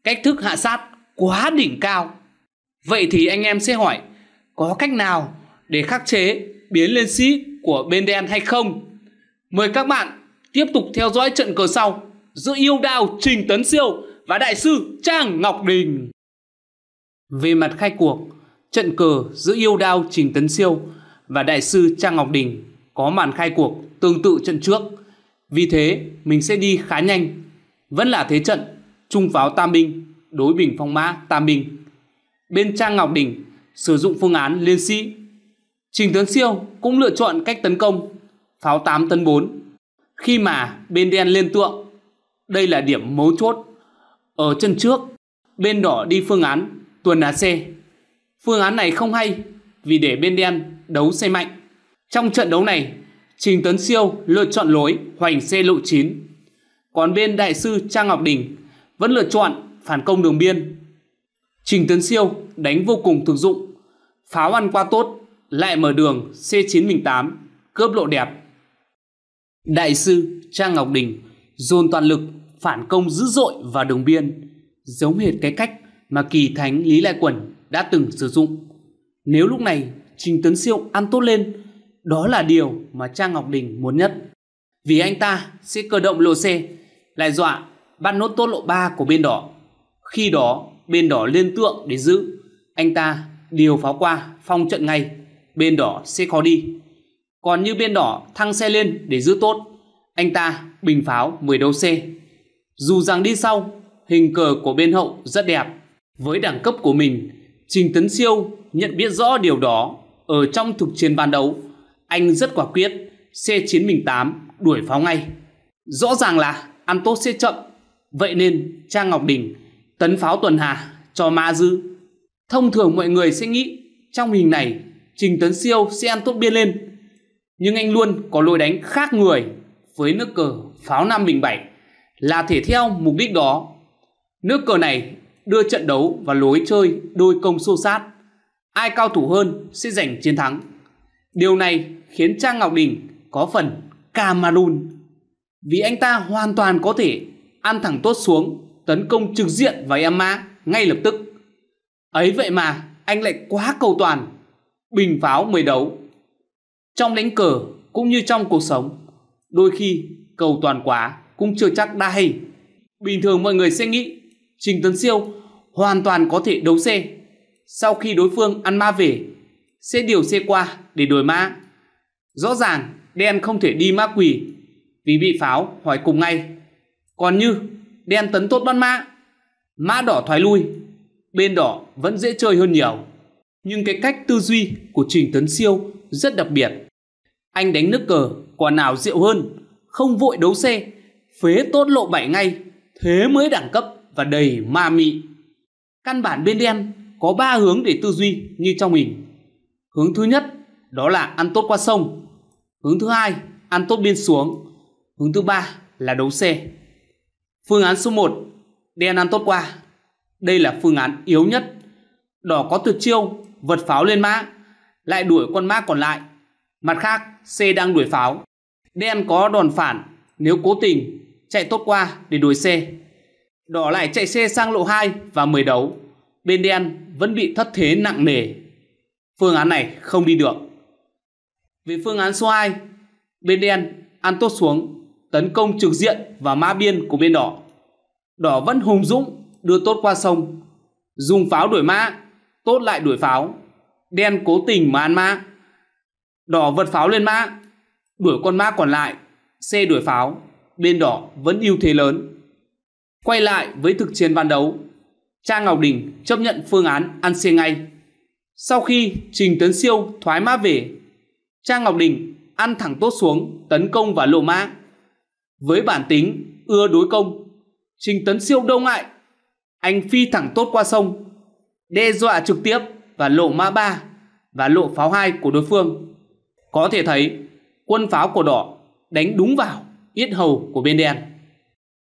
Cách thức hạ sát quá đỉnh cao Vậy thì anh em sẽ hỏi Có cách nào để khắc chế Biến Liên sĩ của bên đen hay không Mời các bạn tiếp tục theo dõi trận cờ sau giữa yêu đao Trình Tấn Siêu và đại sư Trang Ngọc Đình. Về mặt khai cuộc, trận cờ giữa yêu đao Trình Tấn Siêu và đại sư Trang Ngọc Đình có màn khai cuộc tương tự trận trước. Vì thế, mình sẽ đi khá nhanh. Vẫn là thế trận, trung pháo Tam Binh đối bình phong mã Tam Binh. Bên Trang Ngọc Đình sử dụng phương án liên sĩ. Trình Tấn Siêu cũng lựa chọn cách tấn công pháo 8 tấn 4. Khi mà bên đen lên tượng đây là điểm mấu chốt. Ở chân trước, bên đỏ đi phương án tuần c Phương án này không hay vì để bên đen đấu xe mạnh. Trong trận đấu này, Trình Tấn Siêu lựa chọn lối hoành xe lộ 9. Còn bên đại sư Trang Ngọc Đình vẫn lựa chọn phản công đường biên. Trình Tấn Siêu đánh vô cùng thực dụng. Pháo ăn qua tốt, lại mở đường C9 mình 8, cướp lộ đẹp. Đại sư Trang Ngọc Đình dồn toàn lực phản công dữ dội vào đường biên, giống hệt cái cách mà kỳ thánh Lý Lai Quẩn đã từng sử dụng. Nếu lúc này Trình Tấn Siêu ăn tốt lên, đó là điều mà Trang Ngọc Đình muốn nhất. Vì anh ta sẽ cơ động lộ xe lại dọa bắt nốt tốt lộ 3 của bên đỏ. Khi đó, bên đỏ lên tượng để giữ, anh ta điều pháo qua phong trận ngay, bên đỏ sẽ khó đi. Còn như bên đỏ thăng xe lên để giữ tốt anh ta bình pháo 10 đô C. Dù rằng đi sau, hình cờ của bên hậu rất đẹp. Với đẳng cấp của mình, Trình Tấn Siêu nhận biết rõ điều đó. Ở trong thực chiến ban đấu, anh rất quả quyết, C908 mình đuổi pháo ngay. Rõ ràng là ăn tốt sẽ chậm, vậy nên Trang Ngọc Đình tấn pháo tuần hà cho ma Dư. Thông thường mọi người sẽ nghĩ trong hình này Trình Tấn Siêu sẽ ăn tốt biên lên. Nhưng anh luôn có lối đánh khác người với nước cờ pháo năm Bình bảy là thể theo mục đích đó. Nước cờ này đưa trận đấu và lối chơi đôi công xô sát. Ai cao thủ hơn sẽ giành chiến thắng. Điều này khiến Trang Ngọc Đình có phần Cameroon vì anh ta hoàn toàn có thể ăn thẳng tốt xuống tấn công trực diện vào ma ngay lập tức. Ấy vậy mà anh lại quá cầu toàn, bình pháo mười đấu. Trong đánh cờ cũng như trong cuộc sống, Đôi khi cầu toàn quá cũng chưa chắc đa hình. Bình thường mọi người sẽ nghĩ Trình Tấn Siêu hoàn toàn có thể đấu xe. Sau khi đối phương ăn ma về, sẽ điều xe qua để đổi mã. Rõ ràng đen không thể đi ma quỷ vì bị pháo hỏi cùng ngay. Còn như đen tấn tốt bắt mã, mã đỏ thoái lui, bên đỏ vẫn dễ chơi hơn nhiều. Nhưng cái cách tư duy của Trình Tấn Siêu rất đặc biệt. Anh đánh nước cờ, quả nào rượu hơn, không vội đấu xe, phế tốt lộ bảy ngay, thế mới đẳng cấp và đầy ma mị. Căn bản bên đen có ba hướng để tư duy như trong hình. Hướng thứ nhất đó là ăn tốt qua sông. Hướng thứ hai, ăn tốt bên xuống. Hướng thứ ba là đấu xe. Phương án số 1, đen ăn tốt qua. Đây là phương án yếu nhất. Đỏ có tuyệt chiêu, vật pháo lên mã, lại đuổi con mã còn lại Mặt khác, C đang đuổi pháo. Đen có đòn phản nếu cố tình chạy tốt qua để đuổi C. Đỏ lại chạy C sang lộ 2 và mời đấu. Bên đen vẫn bị thất thế nặng nề. Phương án này không đi được. Về phương án số 2, bên đen ăn tốt xuống, tấn công trực diện và ma biên của bên đỏ. Đỏ vẫn hùng dũng đưa tốt qua sông, dùng pháo đuổi mã, tốt lại đuổi pháo. Đen cố tình mà ăn mã Đỏ vật pháo lên mã, đuổi con mã còn lại, xe đuổi pháo, bên đỏ vẫn ưu thế lớn. Quay lại với thực chiến ban đấu, Trang Ngọc Đình chấp nhận phương án ăn xe ngay. Sau khi Trình Tấn Siêu thoái mã về, Trang Ngọc Đình ăn thẳng tốt xuống tấn công và lộ mã. Với bản tính ưa đối công, Trình Tấn Siêu đâu ngại. Anh phi thẳng tốt qua sông, đe dọa trực tiếp và lộ mã ba và lộ pháo hai của đối phương. Có thể thấy quân pháo của đỏ đánh đúng vào yết hầu của bên đen.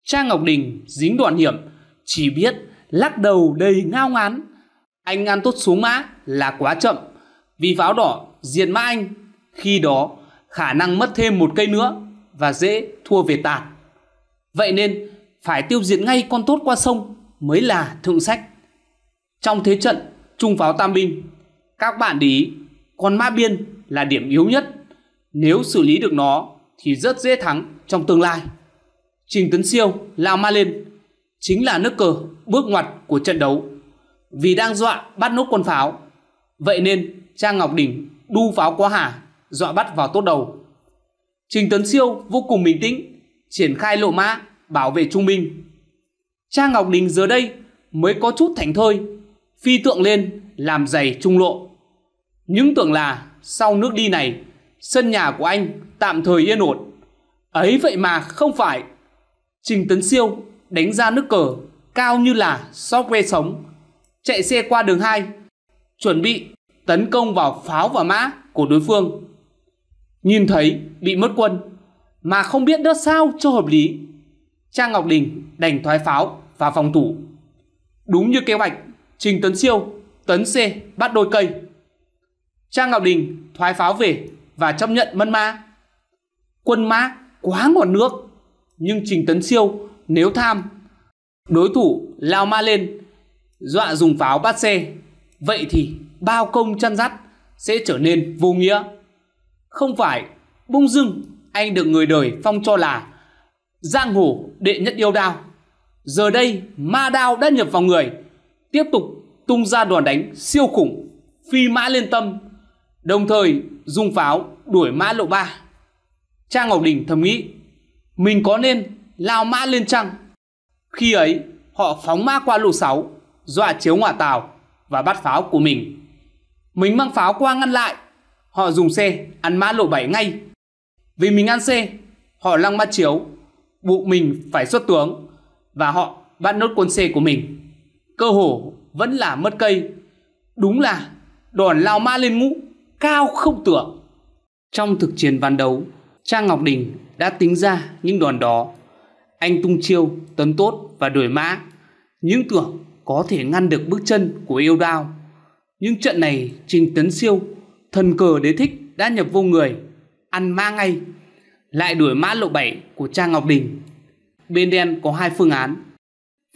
Trang Ngọc Đình dính đoạn hiểm, chỉ biết lắc đầu đầy ngao ngán. Anh ăn tốt xuống mã là quá chậm, vì pháo đỏ diệt mã anh. Khi đó, khả năng mất thêm một cây nữa và dễ thua về tàn. Vậy nên, phải tiêu diệt ngay con tốt qua sông mới là thượng sách. Trong thế trận, trung pháo tam binh, các bạn để ý, con mã biên là điểm yếu nhất. Nếu xử lý được nó thì rất dễ thắng trong tương lai. Trình Tấn Siêu lao ma lên, chính là nước cờ bước ngoặt của trận đấu. Vì đang dọa bắt nốt quân pháo, vậy nên Trang Ngọc Đỉnh đu pháo quá hà, dọa bắt vào tốt đầu. Trình Tấn Siêu vô cùng bình tĩnh, triển khai lộ mã bảo vệ trung binh. Trang Ngọc Đình giờ đây mới có chút thành thơi, phi tượng lên làm dày trung lộ. Những tưởng là sau nước đi này, sân nhà của anh tạm thời yên ổn. Ấy vậy mà không phải. Trình Tấn Siêu đánh ra nước cờ cao như là sóc que sống, chạy xe qua đường hai chuẩn bị tấn công vào pháo và mã của đối phương. Nhìn thấy bị mất quân, mà không biết đỡ sao cho hợp lý. Trang Ngọc Đình đành thoái pháo và phòng thủ. Đúng như kế hoạch, Trình Tấn Siêu tấn C bắt đôi cây. Trang Ngọc Đình thoái pháo về và chấp nhận mân ma. Quân Ma quá ngọn nước, nhưng Trình Tấn Siêu nếu tham, đối thủ lao ma lên, dọa dùng pháo bắt xe. Vậy thì bao công chăn dắt sẽ trở nên vô nghĩa. Không phải bung dưng anh được người đời phong cho là giang hồ đệ nhất yêu đao. Giờ đây ma đao đã nhập vào người, tiếp tục tung ra đòn đánh siêu khủng, phi mã lên tâm Đồng thời dùng pháo đuổi mã lộ ba Trang Ngọc Đình thầm nghĩ Mình có nên lao mã lên trăng Khi ấy họ phóng mã qua lộ 6 Dọa chiếu ngọa tàu Và bắt pháo của mình Mình mang pháo qua ngăn lại Họ dùng xe ăn mã lộ 7 ngay Vì mình ăn xe Họ lăng mã chiếu Buộc mình phải xuất tướng Và họ bắt nốt quân xe của mình Cơ hồ vẫn là mất cây Đúng là đòn lao mã lên ngũ cao không tưởng. Trong thực chiến ván đấu, Trang Ngọc Đình đã tính ra những đòn đó. Anh tung chiêu, tấn tốt và đuổi mã. Những tưởng có thể ngăn được bước chân của yêu đao. Nhưng trận này Trình Tấn Siêu, thần cờ đế thích đã nhập vô người, ăn ma ngay. Lại đuổi mã lộ 7 của Trang Ngọc Đình. Bên đen có hai phương án.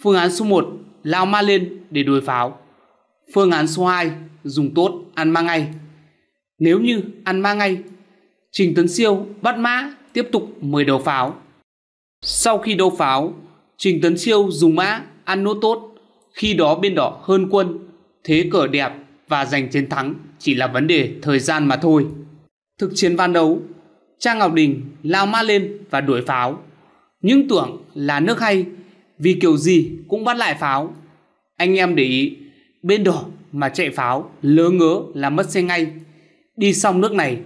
Phương án số 1 lao ma lên để đuổi pháo. Phương án số 2 dùng tốt ăn ma ngay. Nếu như ăn 3 ngay, Trình Tuấn Siêu bắt mã tiếp tục 10 đầu pháo. Sau khi đấu pháo, Trình Tuấn Siêu dùng mã ăn nốt tốt, khi đó bên đỏ hơn quân, thế cờ đẹp và giành chiến thắng chỉ là vấn đề thời gian mà thôi. Thực chiến ban đấu, Trang Ngọc Đình lao mã lên và đuổi pháo. Nhưng tưởng là nước hay, vì kiểu gì cũng bắt lại pháo. Anh em để ý, bên đỏ mà chạy pháo lớ ngớ là mất xe ngay. Đi xong nước này,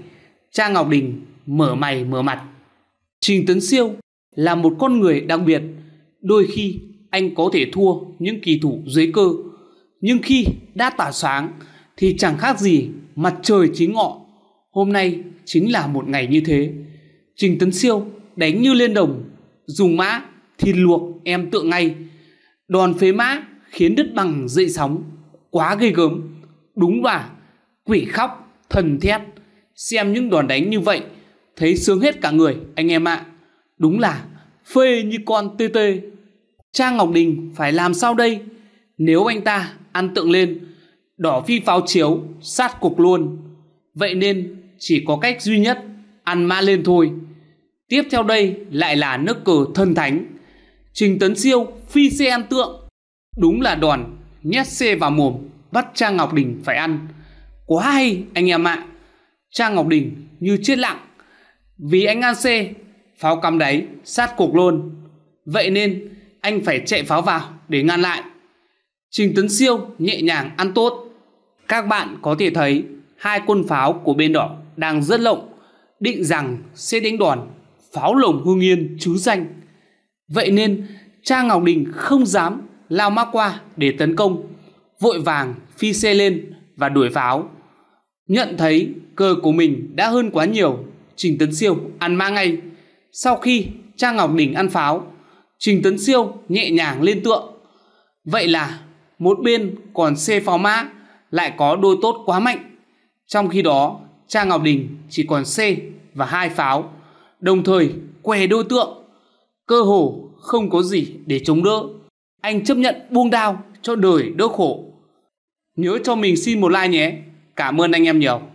cha Ngọc Đình mở mày mở mặt. Trình Tấn Siêu là một con người đặc biệt. Đôi khi anh có thể thua những kỳ thủ dưới cơ. Nhưng khi đã tỏa sáng thì chẳng khác gì mặt trời chính ngọ. Hôm nay chính là một ngày như thế. Trình Tấn Siêu đánh như liên đồng, dùng mã thì luộc em tựa ngay. Đòn phế mã khiến đứt bằng dậy sóng, quá gây gớm. Đúng và quỷ khóc thần thét. Xem những đòn đánh như vậy, thấy sướng hết cả người, anh em ạ. À. Đúng là phê như con tê tê. Trang Ngọc Đình phải làm sao đây? Nếu anh ta ăn tượng lên, đỏ phi pháo chiếu, sát cục luôn. Vậy nên chỉ có cách duy nhất, ăn ma lên thôi. Tiếp theo đây lại là nước cờ thân thánh. Trình Tấn Siêu phi xe ăn tượng. Đúng là đòn, nhét xe vào mồm, bắt Trang Ngọc Đình phải ăn quá hay anh em ạ Trang Ngọc Đình như chết lặng Vì anh An C Pháo cắm đáy sát cục luôn Vậy nên anh phải chạy pháo vào để ngăn lại Trình Tấn Siêu nhẹ nhàng ăn tốt Các bạn có thể thấy Hai quân pháo của bên đỏ đang rất lộng Định rằng sẽ đánh đòn Pháo lồng hương yên chứ danh Vậy nên Trang Ngọc Đình không dám lao mắc qua để tấn công Vội vàng phi xe lên và đuổi pháo Nhận thấy cơ của mình đã hơn quá nhiều, Trình Tấn Siêu ăn ma ngay. Sau khi Trang Ngọc Đình ăn pháo, Trình Tấn Siêu nhẹ nhàng lên tượng. Vậy là một bên còn xê pháo mã lại có đôi tốt quá mạnh. Trong khi đó, Trang Ngọc Đình chỉ còn C và hai pháo, đồng thời què đôi tượng. Cơ hồ không có gì để chống đỡ. Anh chấp nhận buông đao cho đời đỡ khổ. Nhớ cho mình xin một like nhé. Cảm ơn anh em nhiều.